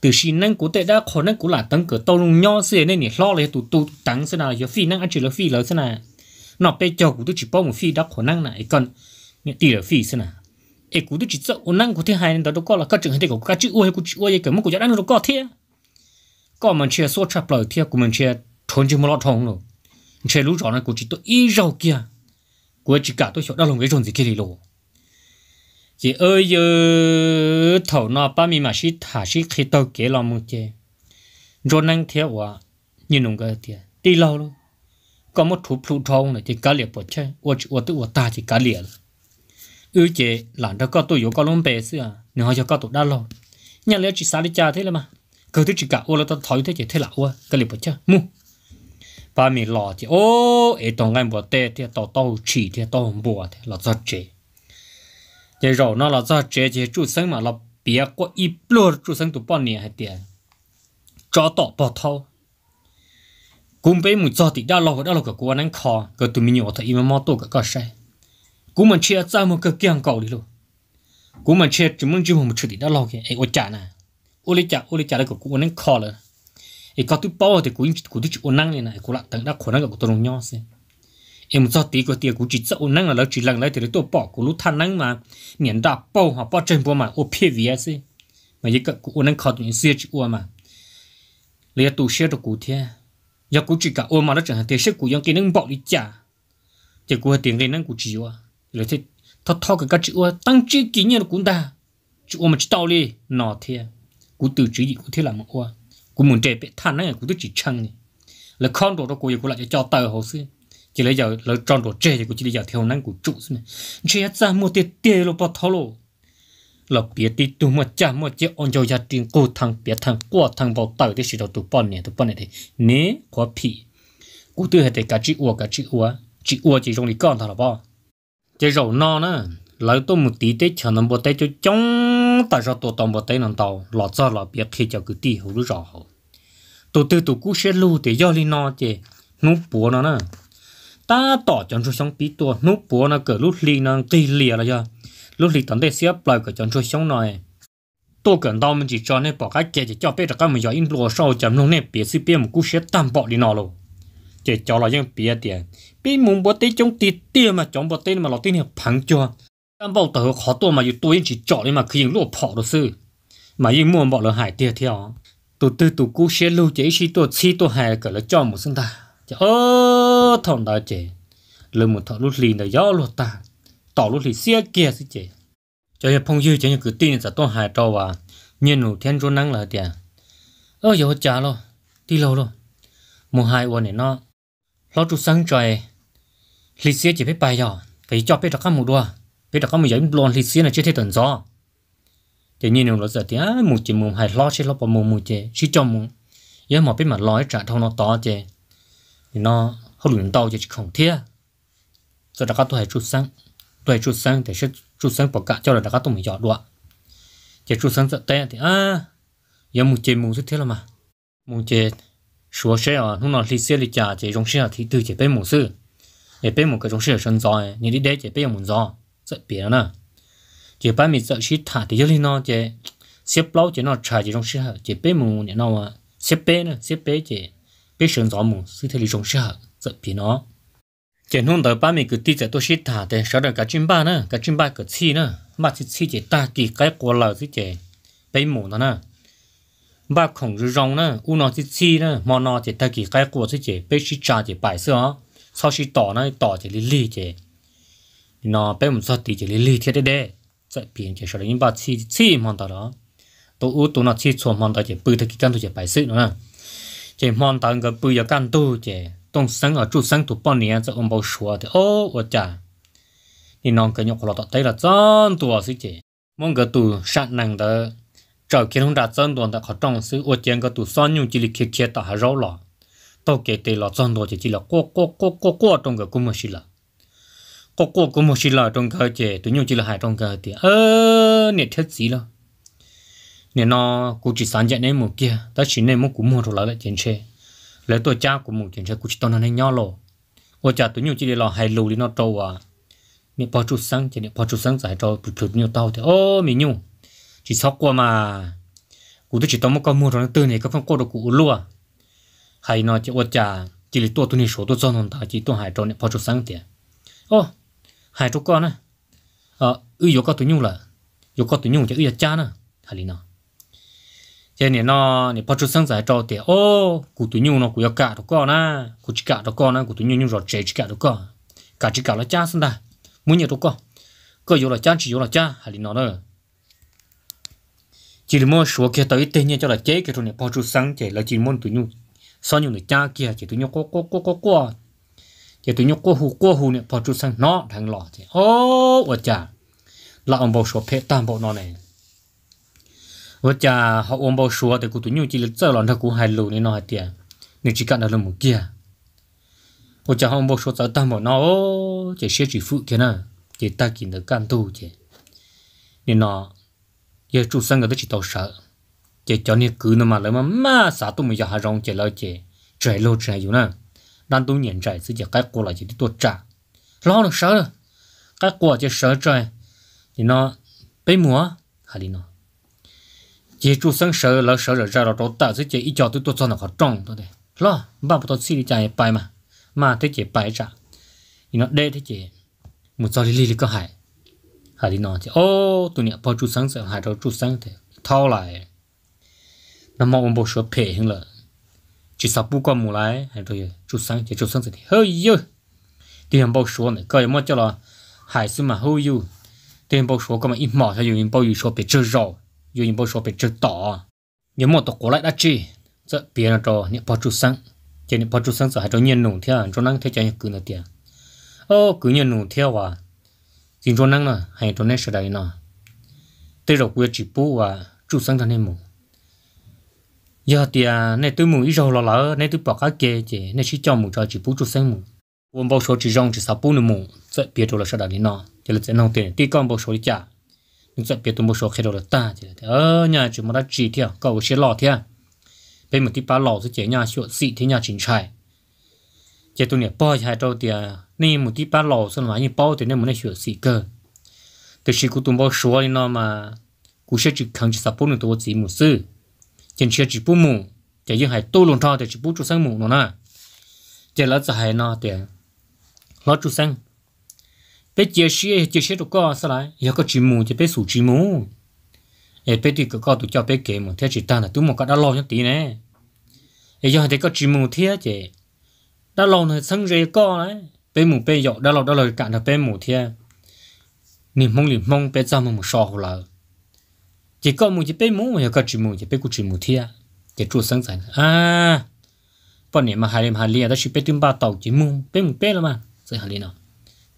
[SPEAKER 1] từ khi năng cụ tệ đã khó năng cụ là tăng cửa tàu luôn nhau xe nên nhỉ lo lấy tụ tụ tăng thế nào giờ phi năng ăn chỉ là phi lớn thế nào nó bây giờ cụ tôi chỉ bao một phi đã khó năng này còn nhỉ tỷ là phi thế nào ê cụ tôi chỉ sợ ôn năng cụ thế hai nên đó đâu có là các trường hay thế của các chữ hay cụ chữ uê cái mức của giá năng nó có thế có mình chia số chập lời thế của mình chia thốn chỉ một lọ thòng rồi chia lũ rõ này cụ chỉ tôi y rau kia cụ chỉ cả tôi hiểu đau lòng cái gì kia đi rồi chỉ ơi giờ thầu nó ba mi mà xí thả xí khi tao kể lòng một chế rồi năng theo quả như nung cái tiền đi lâu luôn có một thú phụ thông này chỉ cá liệt bột chơi ô chỉ ô tự ô ta chỉ cá liệt ư chế làm đó có tôi yếu có lông bè xí à, nếu họ cho có tôi đã lâu nhà lẽ chỉ xa đi cha thế là mà cứ thứ chỉ cả ô là tao thấy thế chỉ thế là ô cá liệt bột chơi mu ba mi lò chỉ ô ấy tông anh bùa tê thì tao tàu chỉ thì tao bùa thì là giật chế giờ rồi nó là do chế chế chủ sinh mà là bia có ít lúa chủ sinh tụi bao nhiêu hay tiền cho tỏ bao thâu cũng bé một giờ thì đã lâu đã lâu cái cô anh khó cái tụi mình nhỏ thì mà mò tổ cái cả sai cũng mình chia ra một cái kiang cầu đi luôn cũng mình chia chỉ muốn chỉ một chút thì đã lâu kì ấy ôi chả nè ôi lấy chả ôi lấy chả là cả cô anh khó rồi ấy có tụi bao thì cũng cũng tụi chú năng này này cô là tận đã khó năng cả cô tôi nhau xem em cho tí của tiền cũng chỉ dậu năng là nó chỉ lần lấy thì tôi bỏ của lúc than năng mà miền đa bao họ bao chân bao mà ô phe vì ấy mà cái cái của năng khó tụi xưa chỉ ô mà lấy tụ xe được cụ thế giờ cũng chỉ cả ô mà nó chẳng hạn thế sức của dân kia năng bỏ đi trả thì của tiền lên năng của chỉ ô rồi thế thọ thọ cái cái chỉ ô tăng chi kỷ nhiên cũng đa chữ ô mà chỉ tao đi nọ thế cũng từ chữ gì cũng thế là một ô cũng muốn trẻ bé than năng à, cũng tôi chỉ chăng này là con đồ đó cô ấy cũng lại cho tờ hồ xí chỉ lấy giờ lấy tròn đồ chơi của chỉ lấy giờ theo năng của trụ xuống chơi ra mua tiền tiền lo bao thao lo là biết đi tu mà cha mà chỉ ôn cho gia đình cô thằng biết thằng qua thằng vào tàu thì sử dụng tụ bọn này tụ bọn này thì nè quá phì cú tư hết để cả chị uo cả chị uo chị uo chỉ dùng để con thằng là bao chỉ rầu no nữa lấy tôi một tí tết chờ nằm bộ tết cho chống tại sao tôi tòng bộ tết nằm tàu lọt ra là biết khi cho cứ đi hữu rõ hậu tôi tư tụ cú sẽ lưu để do lý no chứ nó bùa nó nữa ta tỏ chọn số sống bí tua nút búa nó cỡ lúc lì nó tì lìa là chưa lúc lì tận đây xếp lại cỡ chọn số sống này tôi cần đau mình chỉ cho nên bỏ cái kẹt chỉ cho biết là mình giờ in lúa sau chấm luôn nên biết sự biết một cú sẽ tạm đi nọ rồi chỉ cho là những biết tiền biết muốn bỏ tết trong tít tiền mà trong bỏ tết mà lo tiền thì phẳng cho tạm bỏ tới khó tôi mà dù tôi chỉ cho nên mà khi lúa bỏ được sự mà yên muốn bỏ là hải tiền theo từ từ từ cú sẽ lưu chỉ chỉ tôi chỉ tôi hải cỡ là cho một sinh ta ơi thằng đó chị lời một thọ lúc lì là gió luật ta tỏ lúc lì xia kia chứ chị cho hiệp phong dư cho những cứ tin là tôi hài trò và nhiên nụ thiên rốn năng là tiền ơ giờ trả lo đi lâu lo một hài quan này nó lót chút sáng trời lì xe chỉ biết bài nhỏ cái cho biết được các mù đua biết được các mù giấy lon lì xe là chưa thấy tuần gió thì nhiên nụ nó giờ thì á mù chỉ mù hài lót chỉ lo bỏ mù mù chị chỉ cho mù giờ mà biết mà lo trả thâu nó to thì nó hậu luyện đau chỉ không thiết rồi đã có tuổi chút sáng tuổi chút sáng thì sẽ chút sáng bỏ cả cho là đã có tuổi mình nhỏ đuạ chỉ chút sáng thì à giờ mùng chế mùng rất thế mà mùng chế số xe à lúc nào thì xe thì trả chỉ trong xe à, thì từ chỉ bên mùng sư để bên một cái trong xe sân rồi những đi đấy chỉ bên mùng rồi rất biệt nữa chỉ bên mình sợ chỉ thả thì giờ thì nó chỉ xếp lâu chỉ nó trả chỉ trong xe à, chỉ bên mùng để nó à. xếp bên nữa xếp bên chỉ bên sân rồi mùng sư thì trong xe 这皮囊。前弄到把面个地在都是他的，晓得个军巴呢，个军巴个气呢，嘛是气节大几该过了这节被母了呢。ba khổng rư rong nè, u nó chỉ chi nè, mà nó chỉ thay kỳ cái của chỉ bé chỉ trả chỉ bài xưa, sau chỉ tỏ nè, tỏ chỉ lý lý chỉ, nó bé một số tí chỉ lý lý thế đấy đấy, sẽ biến chỉ sau đấy ba chi chi mòn tao đó, tụ u tụ nó chi xuống mòn tao chỉ bự thay kỳ căn tu chỉ bài xưa nữa chỉ mòn tao người bự giờ căn tu chỉ 东生啊，住生土半年，这我们说的哦，我讲，你弄个用老多对了，真多事情，某个都山南的，找其中的真多的好东西，我讲个都三年这里开开打还绕了，到给对了真多就去了，过过过过过中个估摸是了，过过估摸是了中个这对牛去了还中个的，呃，你贴 gì 了，你那估计三只内幕 kia，但是内幕估摸出来了，真是。lấy tôi cha của một chuyện sẽ cũng chỉ tao nên nhau lo ô cha tôi nhiều chỉ để lo hai lù đi nó trâu à mình bỏ chút sáng chỉ để bỏ chút sáng giải trâu, chút nhiều tao thì ô mình nhung chỉ sóc qua mà cụ tôi chỉ tao một con mua rồi từ này các phong cô đồ cụ luôn hay nó chỉ ô cha chỉ là tôi tôi nên số tôi cho nó ta chỉ tôi hại cho nên bỏ chút sáng thì ô hại cho con á ờ ư có tôi nhung là có tôi nhung chỉ ư cha nè, hay là thế nên nó nên bắt chút sáng giải cho thì ô cụ tuổi nhau nó cụ cả đó con á cụ chỉ cả đó con á cụ tuổi nhau nhau rồi chế chỉ cả đó con cả chỉ cả là cha sinh đã muốn nhiều đó con có yếu là cha chỉ yếu là cha hay là nó nữa chỉ muốn số kia tới tên nhau cho là chế cái chỗ này bắt chút sáng chế là chỉ muốn tuổi nhau sau nhung người cha kia chỉ tuổi nhau có có có có có chỉ tuổi nhau có hù có hù này bắt chút sáng nó thằng lọ thì ô vợ cha là ông bảo số phép tam bảo nó này cha họ ông bảo số thì cụ tụi nhau chỉ là giờ lòng thằng cụ hai lù nên nó hai tiền nên chỉ cần là một kia tôi cha họ ông bảo số giờ tao bảo nó chỉ sẽ chỉ phụ kia nè chỉ ta chỉ được cán tu chỉ nên nó giờ chủ sinh người ta chỉ tao sợ chỉ cho nên cứ nó mà lấy mà mà xã tụi mình giờ hai rong chỉ lo chỉ chạy lô chạy อยู่ nè đang tôi nhận chạy sự chỉ cái cô là chỉ tôi trả lo nó sợ cái cô chỉ sợ chạy nên nó bé múa hay đi nó chỉ chú sáng sợ là sợ là ra là đó ta sẽ chỉ ít cho tôi tôi cho nó khó trông thôi đấy lo ba bộ tôi mà mà thế chỉ bài ra thì nó đê chỉ một cho đi lì có hại hại đi nó thì ô tụi nhẹ bao chú sáng sợ hại đó chú sáng thì thao lại nó mong bộ sửa phe hơn là chỉ sắp bu qua mù lại hay rồi chú sáng chỉ chú sáng thì hơi yêu tiền bao số này coi mà cho là hại xí mà hơi yêu tiền số có mà ít mỏ theo dùng bao nhiêu số bị chơi rồi dù nhìn bao số bị chữ tỏ nhớ một tổ cổ lại đã chi giờ bia nó cho những bao chú sáng chỉ những bao chú sáng giờ hai cho nhân nùng theo cho năng theo cho những cứ nữa tiền ô cứ nhân nùng theo à chính cho năng là hai cho nên sẽ đây nọ tới rồi quê chỉ bù và chú sáng thằng em mù giờ thì này tôi mù ít rồi là lỡ này tôi bỏ cái kia chỉ này chỉ cho mù cho chỉ bù chú sáng mù quân bao số chỉ rong chỉ sáu bù nữa mù giờ bia cho là sẽ đây nọ chỉ là sẽ nông tiền tí con bao số nhưng giờ biết tôi một số khi đó là ta chỉ là ờ nhà chỉ muốn đã chỉ theo à? cậu sẽ lò theo bây một tiếp ba lò sẽ chế nhà sửa xị thế nhà chính trải chế tôi nhớ bao hai đầu thì nên một tiếp ba lò sẽ mà như bao thì nên muốn sửa xị cơ từ khi tôi bảo số này nó mà cú sẽ chỉ cần chỉ sắp bốn tôi chỉ một sự trên xe chỉ bốn mù chế như hai tôi luôn thao chỉ bốn chú sang mù nó nè chế lỡ giải nó thì à? lỡ chú sang bé chia sẻ chia sẻ được có sao lại giờ có chim mù thì bé sủ chim mù ấy bé thì có tụi cho bé kể mà theo chỉ ta là tụi một cái đã lo nhất tí nè ấy giờ thì có chim mù theo chứ đã lo nữa sinh ra có đấy bé mù bé dọ đã lo đã lo cả là bé mù theo. niềm mong niềm mong bé cho mong sao sọ là chỉ có mù chỉ bé mù giờ có chim mù chỉ bé cũng chim mù theo, để trụ sinh sản à bọn này mà hai đêm hai lia đã chỉ bé tìm ba tàu chỉ mù bé mù bé là mà sẽ hai lia nào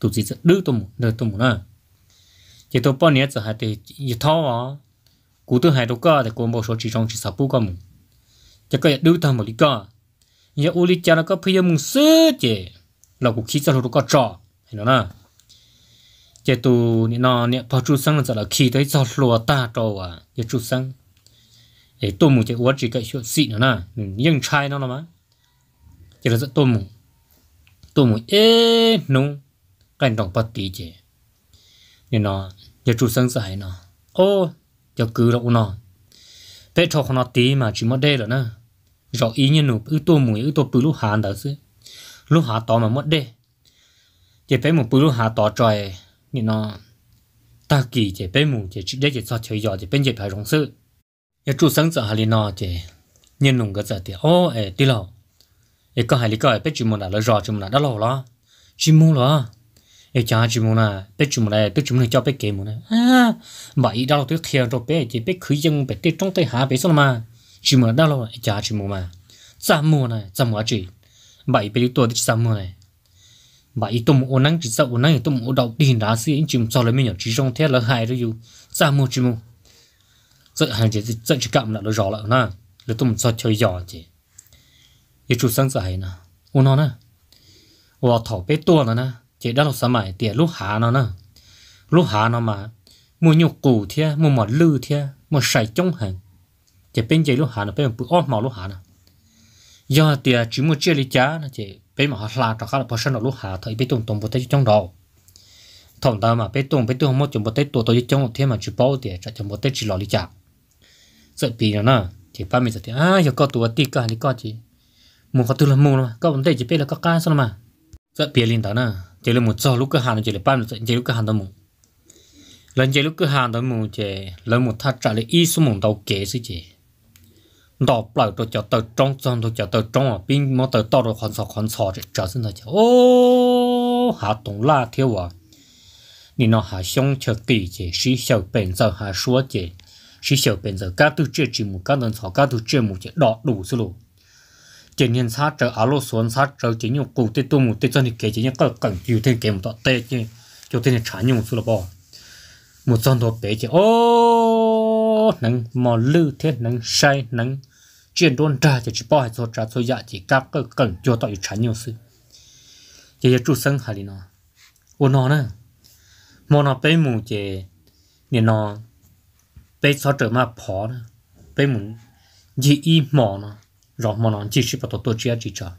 [SPEAKER 1] tụ chỉ sẽ đưa tụm đưa tụm nữa chỉ tôi bao nhiêu giờ hai thì một thao à cú tôi hai đâu có thì cô một số chỉ trong chỉ sáu bút cơ mùng chỉ có một đứa thằng một đứa, cơ giờ u lý nó có phải mùng sứ chứ là cú khí cho nó có trò hiểu nữa chỉ tụ nó nè bao chú sang là khí tới cho lúa ta trâu à giờ chú sang để tôi mùng chỉ uống chỉ cái chuyện xịn nữa nè nhưng chai nó là mà chỉ là rất tôi mùng tôi mùng ế nung กันดองปฏิเจนี่เนาะอย่าจูสังสายเนาะโอ้อย่าคือเราเนาะเป๊ะทอขนาดตีมาชิมได้แล้วนะเราอีเนี่ยหนูอือตัวหมวยอือตัวปืนลูกหาเดาซื้อลูกหาต่อมาหมดเด้เจเป๊ะหมูปืนลูกหาต่อจอยนี่เนาะตากีเจเป๊ะหมูเจได้เจสอดเฉยยอเจเป็นเจผายรองซื้ออย่าจูสังสายเลยเนาะเจเนี่ยหนุ่มก็จะเดียวโอ้เอ๋ตีเราเอ๋ก็หายลิก็เป๊ะจิมมันอ่ะแล้วรอจิมมันอ่ะได้เราละจิมมันละ à, đó 要讲句么呢？别句么嘞？别句么叫别给么呢？啊，买到都贴着别只别可以用别对中对下别说了嘛？句么到了？讲句么嘛？怎么呢？怎么句？买别多的怎么呢？mà ít tôm ô nắng chỉ sao ô nắng ít tôm ô đậu đi đá xí anh chìm cho lấy mình nhỏ chỉ trong thế là hai rồi yêu ra mua chỉ mua rất hàng chỉ rất chỉ cảm là nó rõ lại na là tôm cho chơi giỏ chỉ yêu chú sáng giải na ô nó na và thảo bé tua là na chỉ đó là sớm mày tiền lúc hạ nó nè, lúc hạ nó mà mua nhu củ thế mua mỏ lư thế mua sải trông hàng chỉ bên chỉ lúc hạ nó bên bự ót mỏ lúc hạ nè. do tiền chỉ mua chia lý giá nó chỉ bên mà họ là cho khá là portion nó lúc hạ thôi bên tùng tùng bút tới trong đầu thằng ta mà bên tùng bên tùng một chồng bút tới tổ tôi trong thế mà chỉ bao tiền cho chồng bút tới chỉ lò lý giá sợ bị nó nè chỉ ba mình giờ thì à giờ có tuổi tì cả thì có chỉ mua có từ là mua mà có vấn đề chỉ biết là có ca sao mà sợ bị linh đó nè chỉ là một số lúc cửa hàng chỉ là bán mươi chỉ lúc cửa hàng đó mù lần chỉ lúc cửa hàng đó mù chỉ lần một thắt trả lại ít số mùng đầu kế sự chỉ đỏ bảo tôi cho tôi trong trong tôi cho tôi trong ở bên mà tôi tao được con sò con sò chỉ trả xin tôi cho ô hạ tổng la thiếu à 你那还想吃地去？是小本子还说去？是小本子，干都这节目，干能炒，干都这目去，老卤死喽。chỉ nhiên sát trở áo lô xuống sát trở chỉ nhiều cụ tê tu một tê cho thì kể chỉ nhiên cỡ cẩn chịu thêm kể một tọt tê chứ cho tên là trả nhung một số là bỏ một son đồ bể chỉ ô nắng mò lư thế nắng say nắng chuyển đôn trà chỉ chỉ bỏ hai số trà số giá chỉ các cỡ cẩn cho tọt trả nhiều sự chỉ là trụ sân đi nó ô nó nè mò nó bể mù chỉ nên nó bể sát trở mà bỏ nè bể mù gì y mò nó rồi mà nó chỉ chỉ bắt đầu chia chỉ cho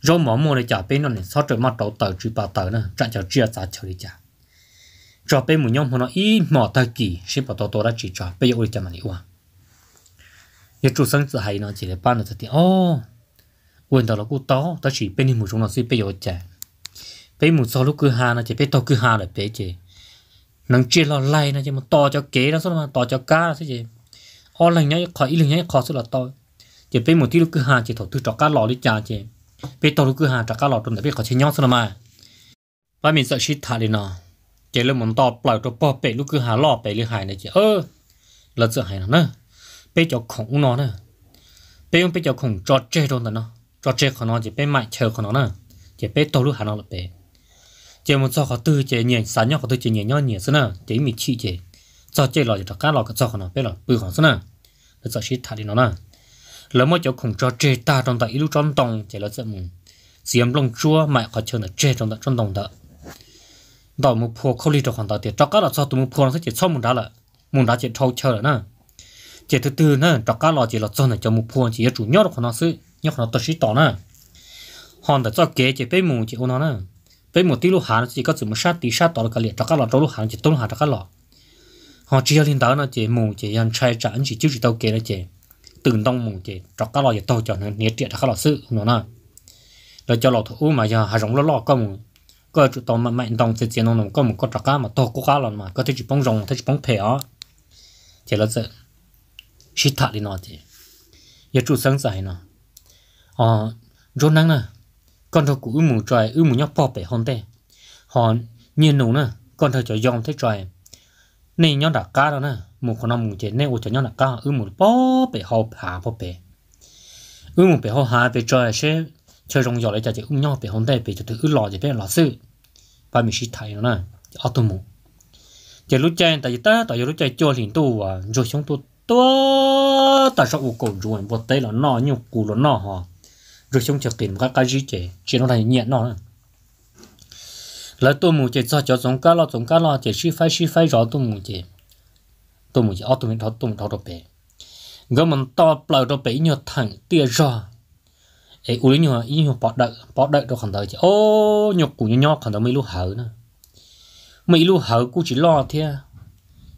[SPEAKER 1] rồi mà mua để chả bên nó này sao trời mắt đầu tờ chỉ bắt đầu nữa chẳng chả chia giá chờ đi chả rồi bên mình nhom nó ít mỏ tờ kỳ chỉ bắt đầu tôi đã chỉ cho bây giờ tôi chả mà hiểu à giờ chủ sân sự hay nó chỉ để ban nó thì ô quên đó là cô to, đó chỉ bên đi một chúng nó suy bây giờ chả bên một số lúc cứ hà nó chỉ bên to cứ hà là bây giờ, nâng chia lo lay nó chỉ một to cho kế nó số mà to cho cá nó gì, chỉ ô nhá khỏi ít lần nhá khó số là to chỉ bên một tí lúc cứ hà chỉ thổ tư trọ cá lò đi chả chỉ bên tàu lúc cứ hà trọ cá lò trong đấy bên khó chơi nhau sao mà và mình sợ shit thà đi nọ chỉ là muốn to bỏi cho bò bể lúc cứ hà lò bể lư hải này chỉ ơ là sợ hải nó nè bên cho nó nè ông bên cho khổng trọ chê đâu nó trọ chê của nó chỉ bên mại chờ của nó nè chỉ bên tàu lúc nó là bể muốn cho khó tư chỉ nhảy sáng nhau khó tư chỉ nhảy nhảy sao nè chỉ mình chỉ chỉ cho chơi lò chỉ trọ cá cho của nó bên là bự khó sao nè là sợ shit đi nó lỡ mới chỗ không cho chê ta trong tại ilu trong tòng chỉ là sợ mùng xiêm lông chua mẹ có chơi là chê trong tại trong tòng đó đó một phù khâu ly trong hoàn đó thì cho cá là sao tụi một phù nó sẽ chỉ xong mùng đá là mùng đá chỉ thâu chờ là nè chỉ thứ tư nè cho cá là chỉ là cho này cho một phù chỉ chủ nhau của nó sự nhau hoàn nó tôi sĩ tỏ nè hoàn đã cho kế chỉ bé mùng chỉ ôn nó nè bé một tí lúc hàng chỉ có chỉ một sát tí sát tỏ là cái liệt cho cá là trong lúc hàng chỉ tôn hàng cho cá là họ chỉ linh đó nó chỉ mùng chỉ ăn chay trả chỉ chịu chỉ tao kế là chỉ từng đông mùng chế cho các loại tàu cho nên nhiệt triệt các loại sự nó nè rồi cho lọ thủ mà giờ hà rồng lọ lọ có mùng có chủ tàu mà mạnh đồng sẽ chiến nó có mùng có cho cá mà to có cá lần mà có thể chỉ rồng thể chỉ bóng phe ó chỉ là sự đi nó chứ giờ chủ sáng giải nó ờ rốt năng nè con thằng cũ mù trời ư nhóc bò bể hòn tê hòn nhiên nụ nè con thằng cho dòng thế trời này nhóc đã cá đó nè một con ông chế nên ô cho nhau là cả ư một bó bể hậu hạ bó bể ư một bể hậu hạ bể trời sẽ chơi rong gió lấy cho chị ư nhau bể hông đây bể cho thứ ư lò chế bể lò sư ba mình sĩ thầy nó nè ở tu mù chế lúc chơi tại vì ta tại vì lúc chơi cho liền tu à rồi xuống tu to, ta sợ u cổ rồi một tay là nọ nhiều cù là nọ hả rồi xuống chơi kiếm các cái gì chế chỉ nó là nhẹ nọ là tu mù chế cho cho giống cá lo giống cá lo chế sĩ phải sĩ phải rõ tu mù chế tôi muốn ở tôi mình thọ tôi muốn thọ đồ gom mình to bờ đồ bể nhiều thằng tia ai ấy uli nhiều ý nhiều bỏ đợi bỏ đợi đồ khẩn đợi chứ ô nhiều cũng nhiều nhau khẩn đợi mấy lúc hở nữa mấy lúc hở cứ chỉ lo thế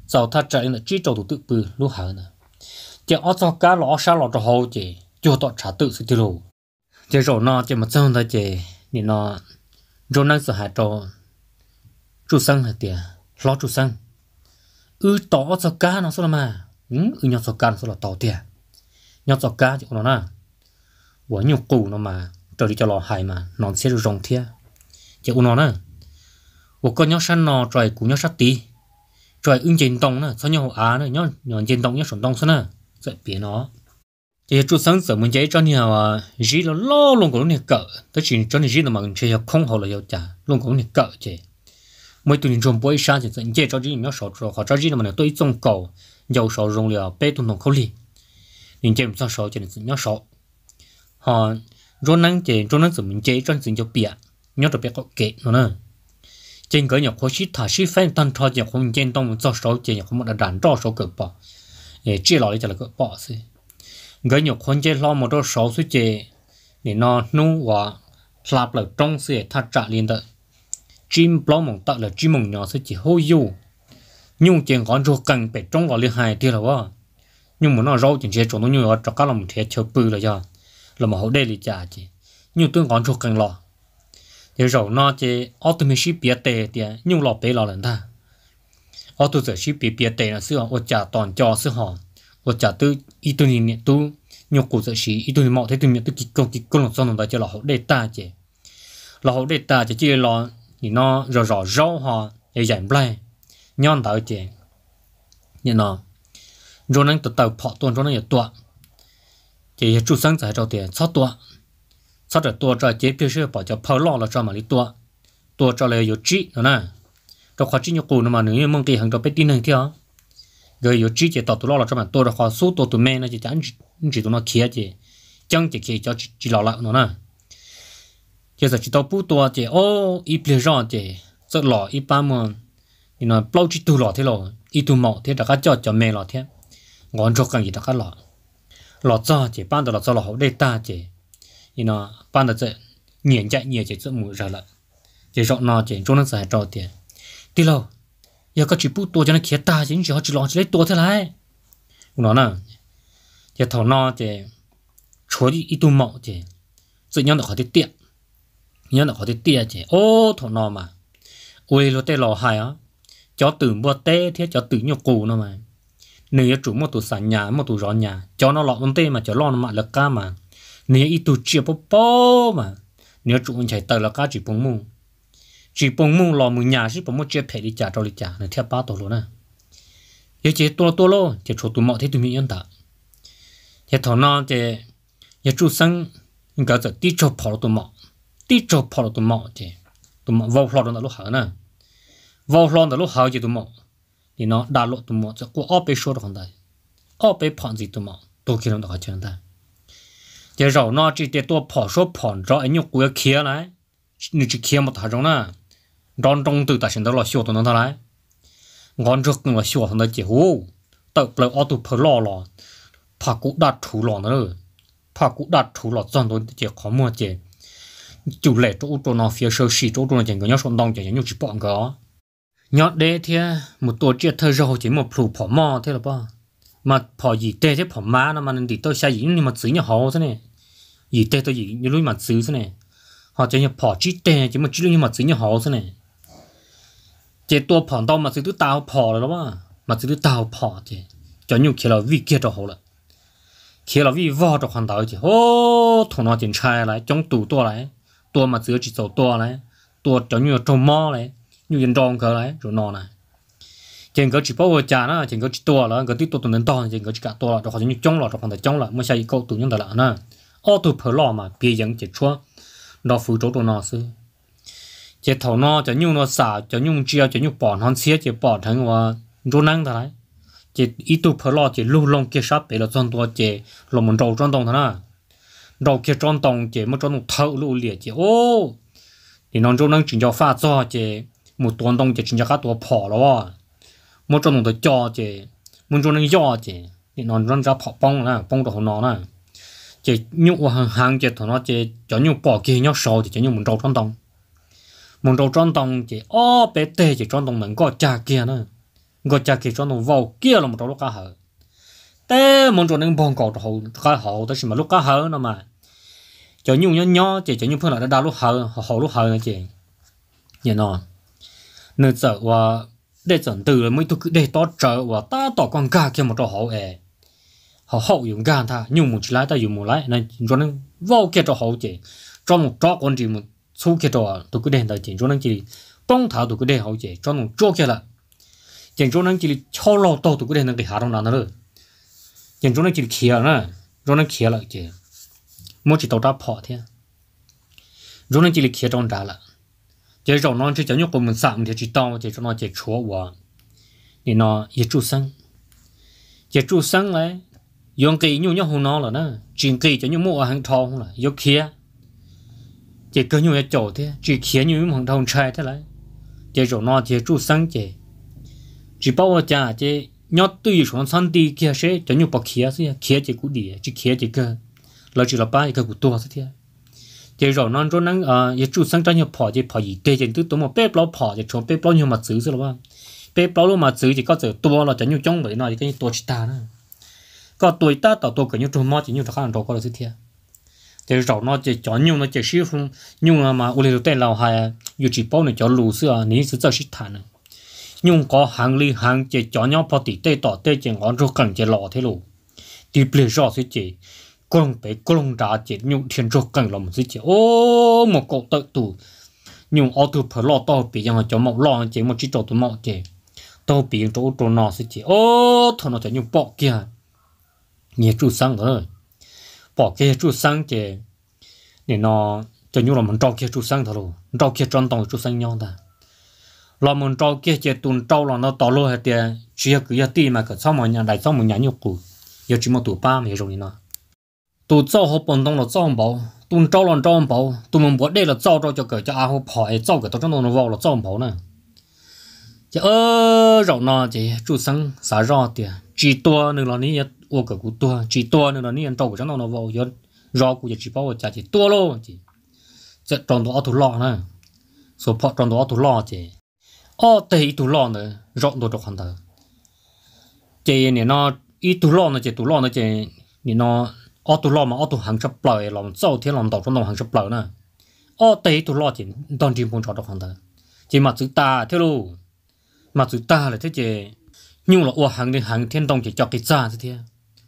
[SPEAKER 1] sau ta trở nên chỉ trâu thủ tự bự lúc hở nữa chỉ ở trong cá lọ xa lọ đồ hậu chứ chưa tọt trả tự sự tiêu lù chỉ rồi nó chỉ mà xong thôi chứ thì nó rồi năng sợ hại trâu chú sang hả tiệt lo chú sang ừ tỏ cho cá nó sao mà ừ ừ nhọt cho cá nó sao là tỏ tiền nhọt cho cá thì có nó na của nhiều củ nó mà trời đi cho lò hại mà nó xe được rồng thia chỉ có nó nè của con nhóc săn nò trời cũng nhóc sắt tí trời ưng trên tông nè sao nhau á nè nhóc nhọn trên tông nhóc sổn tông sao nè sẽ bía nó chỉ chú sáng sớm mình chạy cho nhiều à gì là lo luôn của nó cỡ tới chuyện cho nhiều gì là mà chơi không hồ là yêu trả luôn của nó cỡ chơi mỗi tuần chúng bôi sáng thì dẫn dễ cho chỉ mình sổ rồi họ cho chỉ là mình tôi trông cầu dầu sổ dùng liệu bê tông đồng khâu li nhưng chỉ mình sổ chỉ là dẫn nhau họ rồi năng chỉ rồi năng chỉ mình chỉ trong dẫn cho bịa nhau đặc biệt có kệ nữa nè trên cái nhà khó sĩ thả sĩ phen tan cho nhà không trên tông cho sổ chỉ nhà không một đàn cho sổ cỡ bỏ để chỉ lại cho là cỡ bỏ xí cái nhà không chỉ lo một đôi sổ suy chỉ để nó nung và lạp trả liên tới chim bao mong tạo là chim mong nhỏ sẽ chỉ hôi dù nhưng chuyện còn cho cần phải trong gọi liên hệ thì là vợ nhưng mà nó rau chuyện chế chỗ nó nhiều cho các lòng thế chờ bự là do là mà hậu đây là trả chị nhưng tôi còn cho cần lo thì rồi nó chế automation biết tệ thì nhưng lo bé lo lần ta auto sẽ ship biết biết tệ là sự họ trả toàn cho sự họ họ trả tư ít tuổi này tu nhưng cụ sẽ chỉ ít tuổi mọi thế tôi miệng tôi kích công kích công làm sao nó đã cho là hậu đây ta chị là hậu đây ta chỉ chỉ lo 你那热热肉哈也忍不来，娘到姐，你那，若能得到跑多，若能也多，姐也住生在这点操多，操着多这姐必须把叫跑老了这么里多，多这里有鸡呢，这话鸡牛骨那么能有蒙地很个被地能跳，个有鸡姐到多老了这么多的话，速度多慢那就讲你只多那开姐，讲姐开叫只只老了呢。giờ giờ chỉ đâu bút tua thì ô ít bề rộng thì rất lọ ít ba mà thì nó bao chỉ tu lọ thế lọ ít tu mỏ thế đã cá cho cho mẹ lọ thế ngon cho càng gì đã cá lọ lọ cho chỉ ban đầu lọ cho lọ hậu đây ta thì thì nó ban đầu sẽ nhện chạy nhện chỉ rất mù ra lại thì rộng nó thì chúng nó sẽ trò tiền đi lâu giờ có chỉ bút tua cho nó kia ta chính chỉ họ chỉ lọ chỉ lấy tua thế này nó nè giờ thầu nó thì chúa đi ít tu mỏ thì tự nhiên được họ đi nhớ là có thể tia chị ô thổ nó mà ui lo tê lò hài á cho từ mua tê thì cho từ nhiều cù nó mà nếu chủ một tụ sản nhà một tụ rõ nhà cho nó lọ tê mà cho lo nó mà là ca mà nếu ít tụ chia bố bố mà nếu chủ anh chạy tờ là ca chỉ bông mù chỉ bông mù lò mù nhà chứ bông mù chia phải đi trả cho đi trả này theo ba tổ luôn à nếu chế tua tua lo chế chủ tụ mọ thế tụ mình yên ta chế thọ nó chế nếu chủ sang cái giờ tí cho bỏ tụ mọ tí cho phò tụ mọ chứ tụ mọ vào phò đó lúc hở nè vô phò đó lúc hở chứ tụ mọ thì nó đã lộ tụ mọ cho qua ở bên số đó không đây ở bên phò gì tụ mọ tụ kia nó có chuyện ta chứ rồi nó chỉ để tụ phò số phò rõ anh nhục của kia này như chỉ kia một thằng trong nè đón trong từ ta xin đó là siêu tụ nó thằng này ngon trước là siêu thằng đó chỉ hú tự lấy ở tụ phò lò lò phà cũng đặt thủ lò nữa phà cũng đặt thủ lò dần rồi chỉ khó mua chỉ chủ lệ chỗ chỗ nó phía sau xì chỗ chỗ nó chẳng có nhau sông đông chẳng có nhau chỉ bọn có nhọt đế thì một tổ chia thơ rồi chỉ một phù phỏ mò thế là bao mà phỏ gì tê thế phỏ má nó mà nên thì tôi sai gì nhưng mà xứ nhà họ thế này gì tê tôi gì như lúc mà xứ thế này họ chỉ nhà phỏ chỉ tê chỉ mà chỉ nhưng mà xứ nhà họ thế này chỉ tổ phỏ đâu mà xứ tôi tao phỏ rồi đó mà xứ chữ tôi tao phỏ thì cho nhiều khi là vì kia cho họ rồi. khi là vì vợ cho hoàn đạo thì ô thằng nó tiền trai lại chống tù tôi lại tua mà giữa chỉ sầu tua này tua trở như trồng mò này như dân trồng cỡ này rồi nọ này trên cỡ chỉ bao giờ chả nó trên cỡ chỉ tua là cỡ tí tua tuần đến to trên chỉ cả tua là hoặc là như chống là hoặc là chống là mới xây câu tụ nhân tài là nè ô tu phở lò mà bia dân chỉ chua đó phụ chỗ tụ nọ sư thầu nọ chỉ nhung nó xả chỉ nhung chia chỉ nhung bỏ nó xía chỉ bỏ thằng và rô năng thế này chỉ ít tu phở lò chỉ lưu long kia sắp để là dân tua chỉ là mình trâu dân đồng thế nào đầu kia trong tòng chế một trong thâu lũ liệt chế ô thì nó trong năng chỉnh cho pha cho chế một tuần tòng chế chỉnh cho các tuần phỏ đó một trong tòng cho chế một trong năng do chế thì nó trong ra phỏ bông là bông đồ nó là chế nhụ hàng hàng chế thằng nó chế cho nhụ bỏ kia nhau sầu thì chế nhụ một đầu trong tòng một đầu trong tòng chế ô bé tê chế trong tòng mình có cha kia nữa có cha kia trong tòng vào kia là một đầu lúc cả hở té mong cho nên bong cổ hậu cái hậu đó mà lúc cá hở nó mà cho nhung nhó nhó chỉ cho nhung phương là đa lúc hở hậu lúc hở nó chỉ nhỉ nó nữa sợ và để chuẩn từ mới tôi cứ để to trợ và ta tỏ con gà kia một chỗ hậu ẻ họ hậu dùng gà ta nhung một chỉ lại ta dùng một lại nên cho nên vô kia chỗ hậu chỉ cho một trò con chỉ một số kia chỗ tôi cứ để tại chỉ cho nên chỉ bông thảo tôi cứ để hậu chỉ cho một chỗ kia là chỉ cho nên chỉ cho lâu tôi cứ để nó cái hạ trong đó nữa 人中呢就起了，中呢起了就，莫只到达跑的，中呢就起长大了，这种呢只讲究我们三天去当，这种呢就错我，你呢也出生，也出生嘞，用给牛肉红脑了呢，只给讲究莫很长了，有起，这个牛也走的，只起牛很长拆的来，这种呢就出生的，只把我家这。nhớ tôi xuống sân đi kia sẽ cho nhiều bọc kia sẽ kia chỉ cú đi chỉ kia chỉ cơ là chỉ là ba cái cú to thế chỉ rồi non rồi năng à cái chú sang trang nhiều phò chỉ phò gì đây chỉ tôi mà bếp bao phò chỉ cho bếp bao nhiều mà giữ rồi ba bao lò mà giữ chỉ có giờ to là cho nhiều trong vậy thì cái to chỉ ta nữa có tuổi ta tạo tôi cái nhiều trong mà chỉ nhiều thằng ăn đâu có được thế chỉ rau nó chỉ cho nhiều nó chỉ sử dụng nhiều mà u uli đầu tiên là hay dù chỉ bao này cho lù sữa ní sữa chỉ thàn nhưng có hàng li hàng chế cho nhau bỏ tỉ tê tỏ tê chế ngón rô cần chế lọ thế lù tỉ bề rõ thế chế con bé con đá chế nhưng thiên rô cần lòng thế chế ô một cậu tự tù nhưng ô tu phải lọ to bị yang cho mọc lọ chế một chỉ cho tu mọc chế to bị chỗ chỗ nọ thế chế ô thằng nó chế nhưng bỏ kia nhẹ chú sang rồi bỏ kia chú sang chế nên nó cho nhau là mình trao kia chú sang thôi rồi trao kia tròn tòng chú sang nhau ta là mình trâu kia chỉ tuần trâu là nó tỏ lô hết tiền chỉ có cái tiền mà cái, xong mà nhà đại xong mà nhà nhiều cũ giờ chỉ một tuổi ba mấy rồi nè. tụ trâu họ bận đông là trâu bò, tuần trâu là trâu bò, tụ mình bò đây là trâu trâu cho cái cho ai họ phải trâu cái tao trong nó vào là trâu bò nè chỉ ơ rồi nó chỉ chú sinh xả rõ tiền chỉ tua nữa là ní ô cái cú tua chỉ tua nữa là ní trâu cái trong nó vào giờ rõ cú chỉ bảo cái chỉ tua luôn chỉ จะตรงตัวอัตุลอนะสุพอตรงตัวอัตุลอเจ ở đây ít tủ lọ nữa rất đồ đồ hòn tờ chị này nó ít tủ lọ nữa chị tủ lọ nữa chị này nó ô tủ lọ mà ô tủ hàng chục lời lòng sau thì lòng đầu trong lòng hàng chục lời nữa ở đây ít tủ lọ chị đòn chim phong trào đồ hòn tờ chị mà chữ ta thế luôn mà chữ ta là thế chị nhưng là ô hàng đến hàng thiên đông chỉ cho cái cha thế thế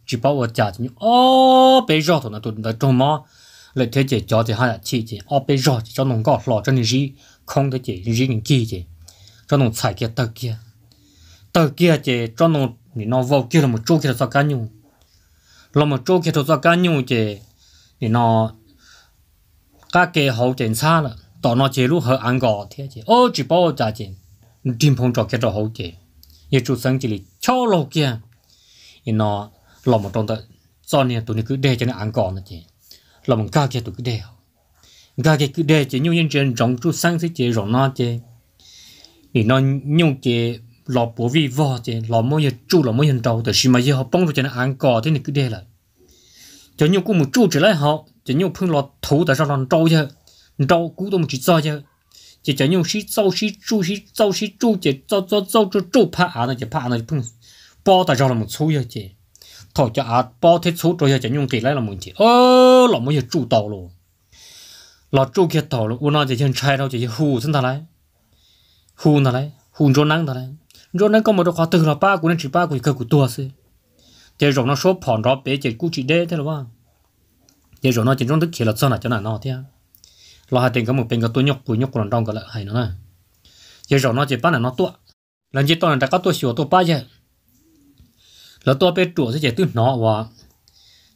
[SPEAKER 1] chỉ bảo ô cha chị ô bé rõ thôi nó tụi nó trông mò lại thế chị cho thì hai chị chỉ, ô bé rõ chị cho nông cỏ lọ cho nên gì không thế chị gì những kia chị cho nó xài kia tờ kia tờ kia chỉ cho nó thì nó vào kia là một chỗ kia là cá nhung là một chỗ kia là cá nhung chỉ thì nó các cái hậu trên xa là tỏ nó chỉ lúc hơi ăn gò thế chứ ô chỉ bao giờ chứ tìm phong trò kia cho hậu chứ như chú sáng chỉ là cho lâu kia thì nó là một trong đó do nên tụi nó cứ để cho nó ăn gò nữa chứ là một ca kia tụi cứ để ca kia cứ để chứ nhiều nhân trên trong chú sáng sẽ chỉ rồi nó chứ 你那用这老伯为挖这老么也住老么人到的是嘛也好帮助这那安搞的你个得了，这用古木住起来好，这用碰老头在上上招去，招古都木去造去，这这用是造是住是造是住这造造造住住怕啊那就怕那就碰包在上了木粗呀这，他这啊包太粗着呀这用给来了木去，哦老么也住到了，老住给到了，我那这些拆到这些户生下来。hun thà lấy hun rô nắng thà lấy rô nắng có một đôi khóa từ là ba của nên chỉ ba của cơ của tua xí thế rồi nó số phòn đó bé chỉ cú chỉ đê thế là ba thế rồi nó chỉ trong tức chỉ là sơn là cho nào nó thế lo hai tiền có một bên có tôi nhóc của nhóc của nó trong cái lại hay nó này thế rồi nó chỉ ba là nó tua lần chỉ toàn là có tôi xỉu tôi ba vậy là tôi bé tua sẽ chỉ từ nó và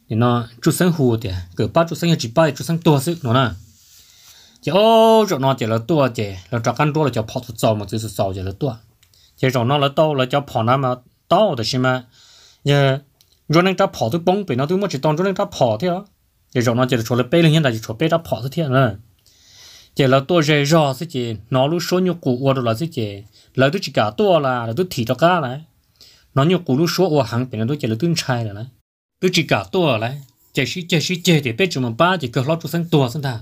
[SPEAKER 1] thì nó chút sáng hù thì cỡ ba chút sáng chỉ ba chút sáng tua xí nó này chỉ ô rồi nó chỉ là tua chỉ là trọ căn tua là cho phật sầu mà chỉ là sầu chỉ là tua chỉ rồi nó là tao là cho phật nó mà tao thì xem mà giờ rồi nên ta phật tôi bông bị nó tôi mới chỉ 当 rồi nên ta phật thế đó chỉ rồi nó chỉ là cho là bê lên hiện tại chỉ cho bê ta phật thế thiệt rồi chỉ là tua rồi rõ thế chỉ nó lúc số nhiều cụ ô rồi là thế chỉ là tôi chỉ cả tua là là tôi thì cho cá này nó nhiều cụ lúc số ô hàng bị nó chỉ là tôi trai rồi này tôi chỉ cả tua này chỉ chỉ chỉ chỉ thì biết chúng mình ba chỉ cứ lo cho sang tua sang thằng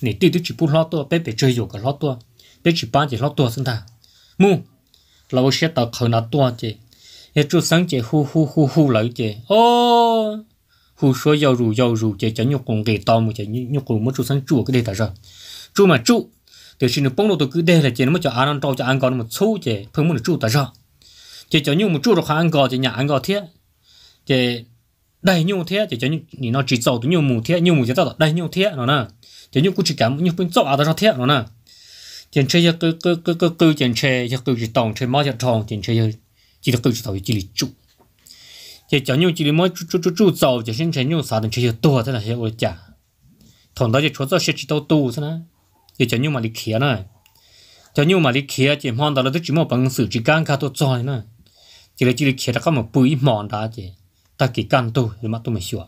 [SPEAKER 1] 你弟弟只不老多，别别追有个老多，别只帮着老多生他。mu lâu sẽ tạo khởi nó to chứ hết chút sáng chứ hu hu hu hu lại chứ ô hu số giàu rủ giàu rủ chứ chẳng nhục cùng kỳ to mà chứ nhục cùng mất chút sáng chua cái đây tại sao mà chua để xin được bông đồ tôi cứ đây là nó mới cho ăn trâu cho ăn con một số chứ không muốn được chua tại sao chứ chẳng một chua rồi khó ăn gò chứ nhà ăn gò thế đây nhục thế chứ chẳng nó chỉ giàu tôi nhục mù thế nhiều mù chứ tao đây nhiều thế nó nè chỉ những cú chỉ cảm những bên chỗ ở đó cho thiệt nó nè tiền chơi giờ cứ cứ cứ cứ cứ tiền chơi giờ cứ chỉ tòng chơi mót giờ tròn tiền chơi giờ chỉ được cứ chỉ tàu chỉ lịch chủ chỉ cho những chỉ lịch mót chủ chủ chủ chủ giàu chỉ sinh trên những sao tiền chơi giờ to thế là hiểu rồi chả thằng đó chỉ chúa cho sẽ chỉ tàu tu thế nè chỉ cho những mà lịch kia nè cho những mà lịch kia chỉ mong đó là tôi chỉ một bằng sự chỉ gan cả tôi giỏi nè chỉ là chỉ lịch kia là có một bụi mòn đó chỉ ta kỳ gan tu thì mà tôi mới sửa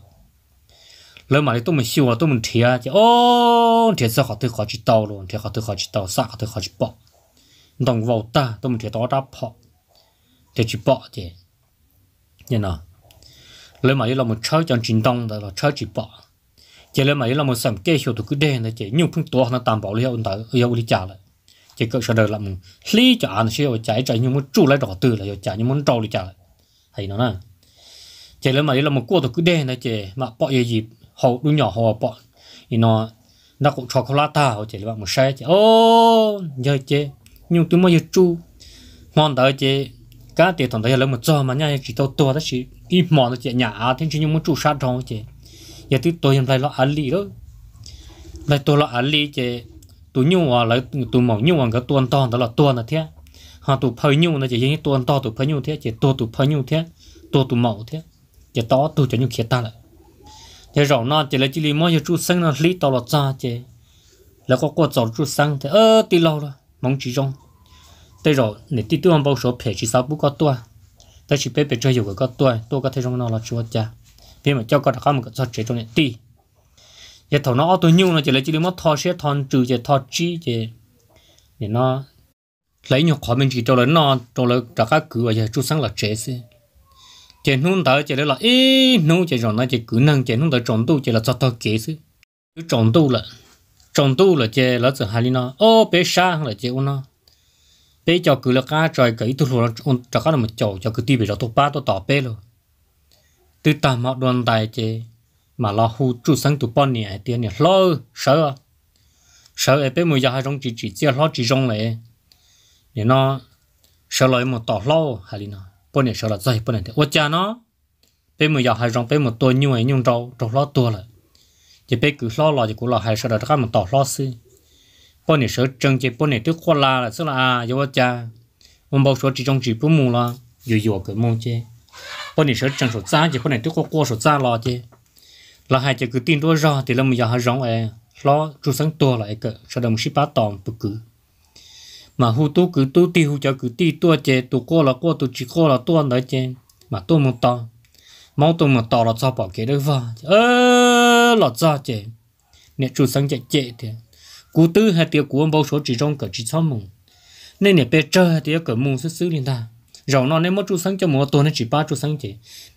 [SPEAKER 1] lỡ mà tụi mình siêu tụi mình thìa chứ ô thìa sao họ tự họ chỉ tàu luôn thìa họ tự họ chỉ tàu sao họ tự họ chỉ bỏ đồng vào ta tụi mình thìa đó đã bỏ thìa chỉ bỏ chứ như nào lỡ mà làm một chơi trong chính đông đó chơi chỉ bỏ chỉ lỡ mà làm một sản kế hiệu tụi cứ đen đó chứ nhiều phương tổ nó đảm bảo ông ta ông đi trả lại chỉ cỡ sau đời là mình lý cho anh sẽ chạy chạy nhưng muốn trụ lại đỏ từ là yêu trả nhưng muốn trâu đi trả lại hay nó nè chỉ lỡ mà làm một cuộc tụi cứ đen đó chứ mà bỏ gì họ đu nhỏ họ bọn thì nó đã cũng cho lá ta họ chỉ là một xe chỉ ô giờ chế nhưng tôi mới chú ngon tới chế cá tiền thằng đấy là một giờ mà nhà chỉ tao to đó chỉ ít mỏ nó chỉ nhà thì chỉ nhưng muốn chú sát trong chế giờ tôi tôi em lại lo ăn lì đó lại tôi lo ăn lì chế tôi nhung à lại tôi mỏ nhung à cái tuần to đó là tuần là thế họ tôi phơi nhung nó chỉ như tuần to tôi phơi nhung thế chỉ tôi tôi phơi nhung thế tôi tôi mỏ thế chỉ to tôi cho nhung kia ta lại thế rồi nó chỉ là chỉ là mỗi giờ chú sinh nó lý tàu là cha chứ là có qua chọn chú sinh thì ơ tí lâu rồi mong chỉ trong thế rồi nè tí tôi bao số phải chỉ sao bút có tua thế chỉ bé bé chơi dù có tua tôi có thể trong nó là chúa nhà, bây mà cho con không một cái sọt chế trong nè tí giờ thầu nó tôi nhiêu nó chỉ là chỉ là mất thọ xe thon trừ chứ thọ chi chứ, để nó lấy nhục khỏi mình chỉ cho lớn nó cho lớn trả các cửa và chú sáng là chế xí chỉ nung tới chỉ là ý nung chỉ rồi nó chỉ cứ năng chỉ nung tới trồng tu chỉ là cho tao kế chứ cứ trồng tu là trồng tu là chỉ là từ hai nó ô bé sa là chỉ nó bé cho cứ là cá trời cái tu luôn ông cho cá là một chỗ cho cứ ti bị cho tu ba tu tỏ bé rồi từ ta mọi đoàn tài chỉ mà lo hu chú sáng tu bao nhiêu tiền này lo sợ sợ ấy bé mùi giờ hai trong chỉ chỉ chỉ lo chỉ trong này nên nó sợ lại một tỏ lo hai nó bọn này sợ là dây bọn này thì ô cha nó bé một giờ hay rong bé một tôi nhung ấy nhung trâu trâu lo tua rồi chỉ bé cứ lo lo chỉ cũng lo hay sợ là các mình tỏ lo xí bọn này sợ chân chỉ bọn này tức khoa la là tức là à yêu ô cha ông bảo số chỉ trong chỉ bốn mù lo dù dù cái mông chứ bọn này sợ chân số giá chỉ bọn này tức khoa qua số giá lo chứ là hay chỉ cứ tin đua ra thì là một giờ hai rong ấy eh, lo chú sáng tua lại cái sợ đồng ship bát tòm bất cứ mà hu tu cứ tu ti hu cho cứ ti tua chè tu co là co tu chỉ co là tua đấy chè mà tu một to máu tu một to là sao bảo cái đấy vào ơ là sao chè nè chủ sáng chạy chè thì cú tư hai tiêu cú bao số chỉ trong cả chỉ sáu mùng nên nè bé chơi hai tiêu cả mùng xứ xứ liền ta rồi nó nên mất chủ sáng cho mùa tuần nó chỉ ba chủ sáng chè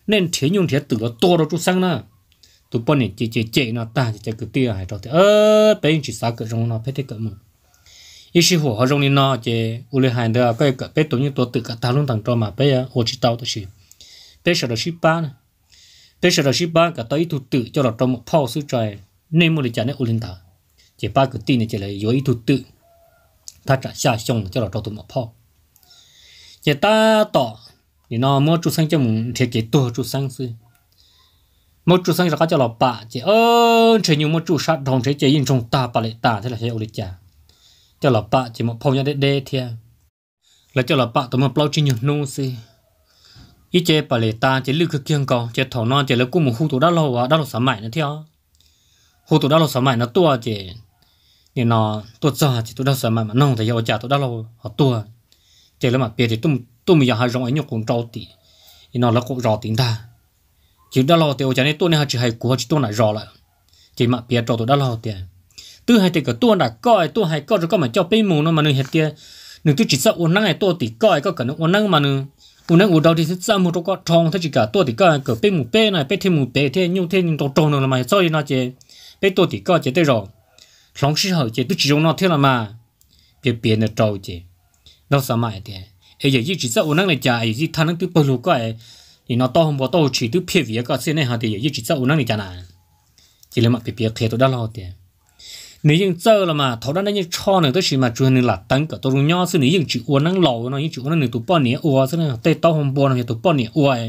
[SPEAKER 1] nên thế nhung thế tử là to đó chủ sáng nè tụi bọn nè chè chè chè nó ta chè cứ tia hai trò thì ơ bé chỉ sáng cái trong nó phải thế cả mùng 一些火好容易呢，这屋里喊的个个别多人多得个大龙当中嘛，别火气到的是，别说的是八呢，别说的是八个到一头得叫了这么泡水在内幕里讲的屋里打，这八个地呢就来有一头得，他长下胸叫了这头么泡，这大到你那摸住三叫么，这给多住三岁。một chú sang ra cá cho lọ bả chỉ ơ chỉ nhiều một chú sát đồng thế chỉ yên trong ta bà lệ ta thế là thế ổn định cho là bạ chỉ một phong nhà đê đê thia à. là cho là bạ tụi mình bao chi nhục nô si ý chế bà lệ ta chỉ lưu cực kiêng còn chỉ thổ non chỉ lấy cũng một khu tụ đá lâu à đá lâu sắm mày nữa thia à. hồ tụ đá lâu sắm mày nó tua chỉ nên nó tua cho chỉ tụ đá sắm mày mà nông thì giờ trả tụ đá lâu họ tua chỉ lấy mà biệt thì tụm tụm giờ hai rong ấy nhục cũng trâu tỉ nên nó là cũng rõ tiếng ta chỉ đá lâu thì ở chỗ này tụi này chỉ hay của chỉ tụi này rõ lại chỉ mà biệt trâu tụ đá lâu tiền tư hay thì có tua đã coi tua hay coi rồi có mà cho bên mù nó mà nương hết kia nếu tôi chỉ sợ uốn năng này tua thì coi có cả nương uốn năng mà nương uốn năng u đầu thì sợ một chỗ có tròn thế chỉ cả tua thì coi cỡ bên mù bên này bên thêm mù bên thêm nhiều thêm nhiều tròn nữa mà soi nó chế bên tua thì coi chế tới rồi sống sinh hậu chế tôi chỉ dùng nó thế là mà biến biến là trâu chế đâu sao mà thế ai giờ chỉ sợ uốn năng này già, ai giờ thằng nó tôi bơm lù coi thì nó to hơn bao to chỉ tôi phê vía cái xe này hả thì giờ chỉ sợ uốn năng này già nè, chỉ là mặt bị biến thế tôi đã lo tiền นี่ยังเจอละมาทอดนั้นยังชอบอนึงตัวชิมาจวนนี่หลับตั้งก็ตัวรุ่งย้อดสินี่ยังจู่อ้วนนั่งหล่อนะยังจู่อัวนหนึ่งตัวป้อนเนี่ยอ้วนสินี่เตะต่อหงบัวนะยงตัวป้อนเนี่ยอ้วน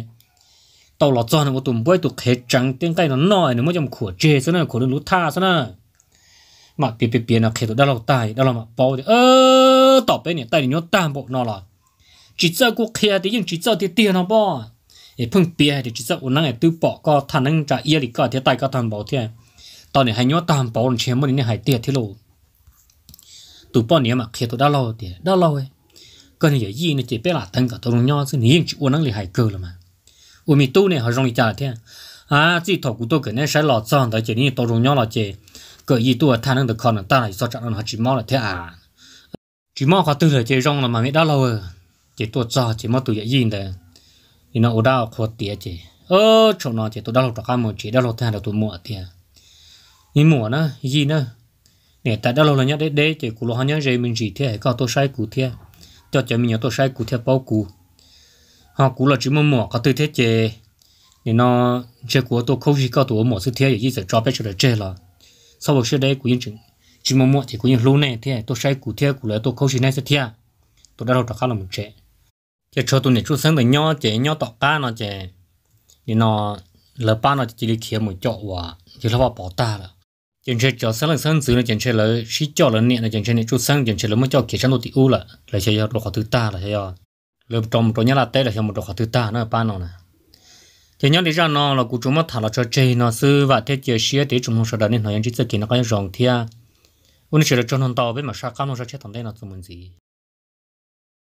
[SPEAKER 1] ตัวหล่อจอนึงตัวป้อนตัวเข็ดจังเตี้ยใกล้หน่อยหนึ่งมันจะมขวดเจสินี่ขวดนึงรู้ท่าสินี่มาเปลี่ยเปียนะเข็ดตัวด้เราตายด้เรามาเป่าเดี๋เออต่อไปเนี่ยไตหนึ่งตั้งบอกนอละจิตเจ้ากูเขียดยังจิตเจ้าที่เตี้ยน่ะป้อนไอ้เพิ่งเปียเดี่ยวจิตเจ้าอ้วนนั่งไอ้ตัวป้อนก็ท่านนั่งจะเอี่ยลิกก็เที่ยไตก็ท่านบอกเท่ยตอนนี้ให้ยอดตามปอนเชียมันนี่หายเตี้ยที่โลตัวปอนเนี่ยมาเขียตัวด้าเราเตี้ยด้าเราเอ้ก็เนี่ยยี่เนี่ยเจ็บเปล่าทั้งกับตัวลงยอดซึ่งนี่ยังชิวนั่งเลยหายเกินละมาอุมีตู้เนี่ยเขาลงจ่าเที่ยอ่าจีถกกูตัวเกิดเนี่ยใช้หลอดซ่อนแต่เจนี่ตัวลงยอดเราเจเกิดยี่ตัวท่านั่งตะคอนตาไหลสอดจับนั่นเขาจีมอละเที่ยอ่าจีมอเขาตื่นเลยเจร้องละมาไม่ด้าเราเออเจตัวจ่อเจมอตัวใหญ่ยิ่งเด้อนี่นะอุด้าขวดเตี้ยเจเออชนนอเจตัวด้าเราตะก้ามเจด้าเราแทนเราตัวมัวเที่ย ni mùa nó gì nó nè tại đó lâu là nhớ đấy đấy chỉ cú lo nhớ gì mình gì thế có tôi sai cú thế cho cho mình nhớ tôi sai cú thế bao cú họ cú là chỉ mùa mùa có tư thế chế nè nó chế của tôi không gì có tôi mùa sự thế gì sẽ cho biết cho được chế là sau một số đấy cú cũng chứng chỉ mùa mùa thì cú như lâu này thế tôi sai cú thế cú là tôi không gì này sẽ thế tôi đã lâu trả khá là một chế chế cho tôi nè chú sáng được nhau chế nhau tọt ba nó chế nè nó lỡ ba nó chỉ đi kia một chỗ và chỉ là vào bỏ ta là chúng chơi cho sáng lần sáng dưới là chúng chơi là xí cho là nè là chúng chơi nè chút sáng chúng chơi là mới cho kia sáng đồ tiêu là là chơi đồ khó thứ ta là chơi lớp trong trong nhà là tết là chơi một đồ khó thứ ta nó là ba nó nè thì nhớ đi ra nó là cụ chúng mất thả là cho chơi nó sư và thế chơi xí thì chúng không sợ đến nó chỉ chơi kia nó có những rồng thia ôn chơi là cho nó to với mà sao cam nó sẽ chết thằng đây nó tụi mình gì